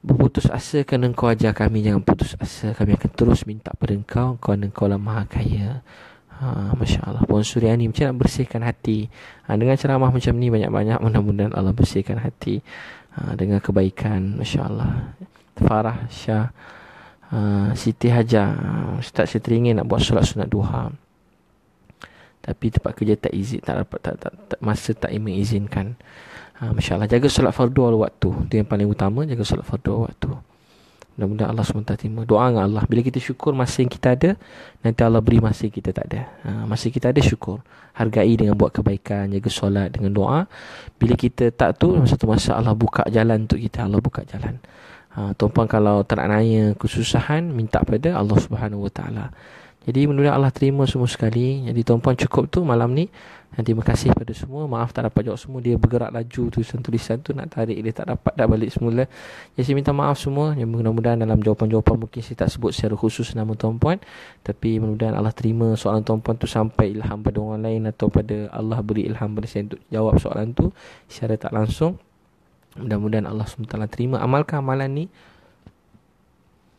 Berputus asa kerana engkau ajar kami Jangan putus asa Kami akan terus minta pada kau Engkau dan engkau lah maha kaya Ha, Masya Allah Puan suriani Macam nak bersihkan hati ha, Dengan ceramah macam ni Banyak-banyak Mudah-mudahan Allah bersihkan hati ha, Dengan kebaikan Masya Allah Farah Syah ha, Siti Hajar ha, Ustaz saya teringin Nak buat solat sunat duha Tapi tempat kerja tak izin Tak dapat tak, tak, tak, Masa tak mengizinkan ha, Masya Allah Jaga solat fardu waktu Itu yang paling utama Jaga solat fardu waktu Mudah-mudahan Allah SWT terima Doa dengan Allah Bila kita syukur masa yang kita ada Nanti Allah beri masa yang kita tak ada ha, Masa yang kita ada syukur Hargai dengan buat kebaikan Jaga solat dengan doa Bila kita tak tu Satu masa Allah buka jalan untuk kita Allah buka jalan ha, Tumpang kalau tak nak naya kesusahan Minta pada Allah SWT Terima jadi mudah-mudahan Allah terima semua sekali. Jadi tuan-puan cukup tu malam ni. Dan terima kasih pada semua. Maaf tak dapat jawab semua. Dia bergerak laju tu. tulisan-tulisan tu nak tarik. Dia tak dapat dah balik semula. Jadi saya minta maaf semua. Yang mudah-mudahan dalam jawapan-jawapan mungkin saya tak sebut secara khusus nama tuan-puan. Tapi mudah-mudahan Allah terima soalan tuan-puan tu sampai ilham pada orang lain. Atau pada Allah beri ilham pada saya untuk jawab soalan tu. Secara tak langsung. Mudah-mudahan Allah SWT terima. Amalkan amalan ni.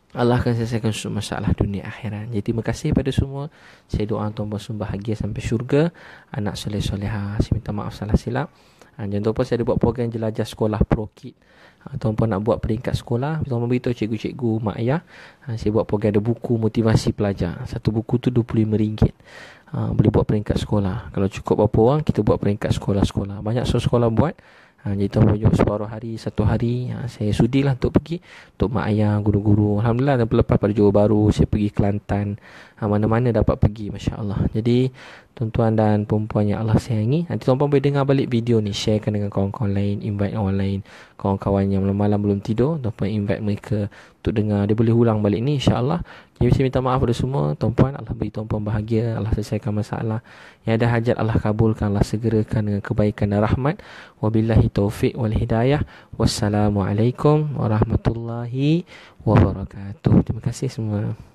Allah akan selesaikan semua masalah dunia akhirat. Jadi terima kasih kepada semua. Saya doa untuk semua bersu bahagia sampai syurga. Anak soleh soleha. Saya minta maaf salah silap. Ha, jangan lupa saya ada buat program jelajah sekolah ProKid. Ha, ah, tuan nak buat peringkat sekolah. Tuan pun beritahu cikgu-cikgu, mak ayah. Ha, saya buat program ada buku motivasi pelajar. Satu buku tu RM25. Ha, boleh buat peringkat sekolah. Kalau cukup berapa orang, kita buat peringkat sekolah-sekolah. Banyak sekolah buat ha, Jadi tuan pujuk separuh hari Satu hari ha, Saya lah untuk pergi Untuk mak ayah Guru-guru Alhamdulillah Lepas pada Johor Baru Saya pergi Kelantan ha, Mana-mana dapat pergi Masya Allah Jadi tuan-tuan dan perempuan yang Allah sayangi. Nanti tuan-tuan boleh dengar balik video ni. Sharekan dengan kawan-kawan lain. Invite orang lain. Kawan-kawan yang malam-malam belum tidur. Tuan-tuan invite mereka untuk dengar. Dia boleh ulang balik ni insyaAllah. Jadi saya minta maaf kepada semua. Tuan-puan Allah beri tuan-puan bahagia. Allah selesaikan masalah. Yang ada hajat Allah kabulkan. Allah segerakan dengan kebaikan dan rahmat. Wabilahi taufiq wal hidayah. Wassalamualaikum warahmatullahi wabarakatuh. Terima kasih semua.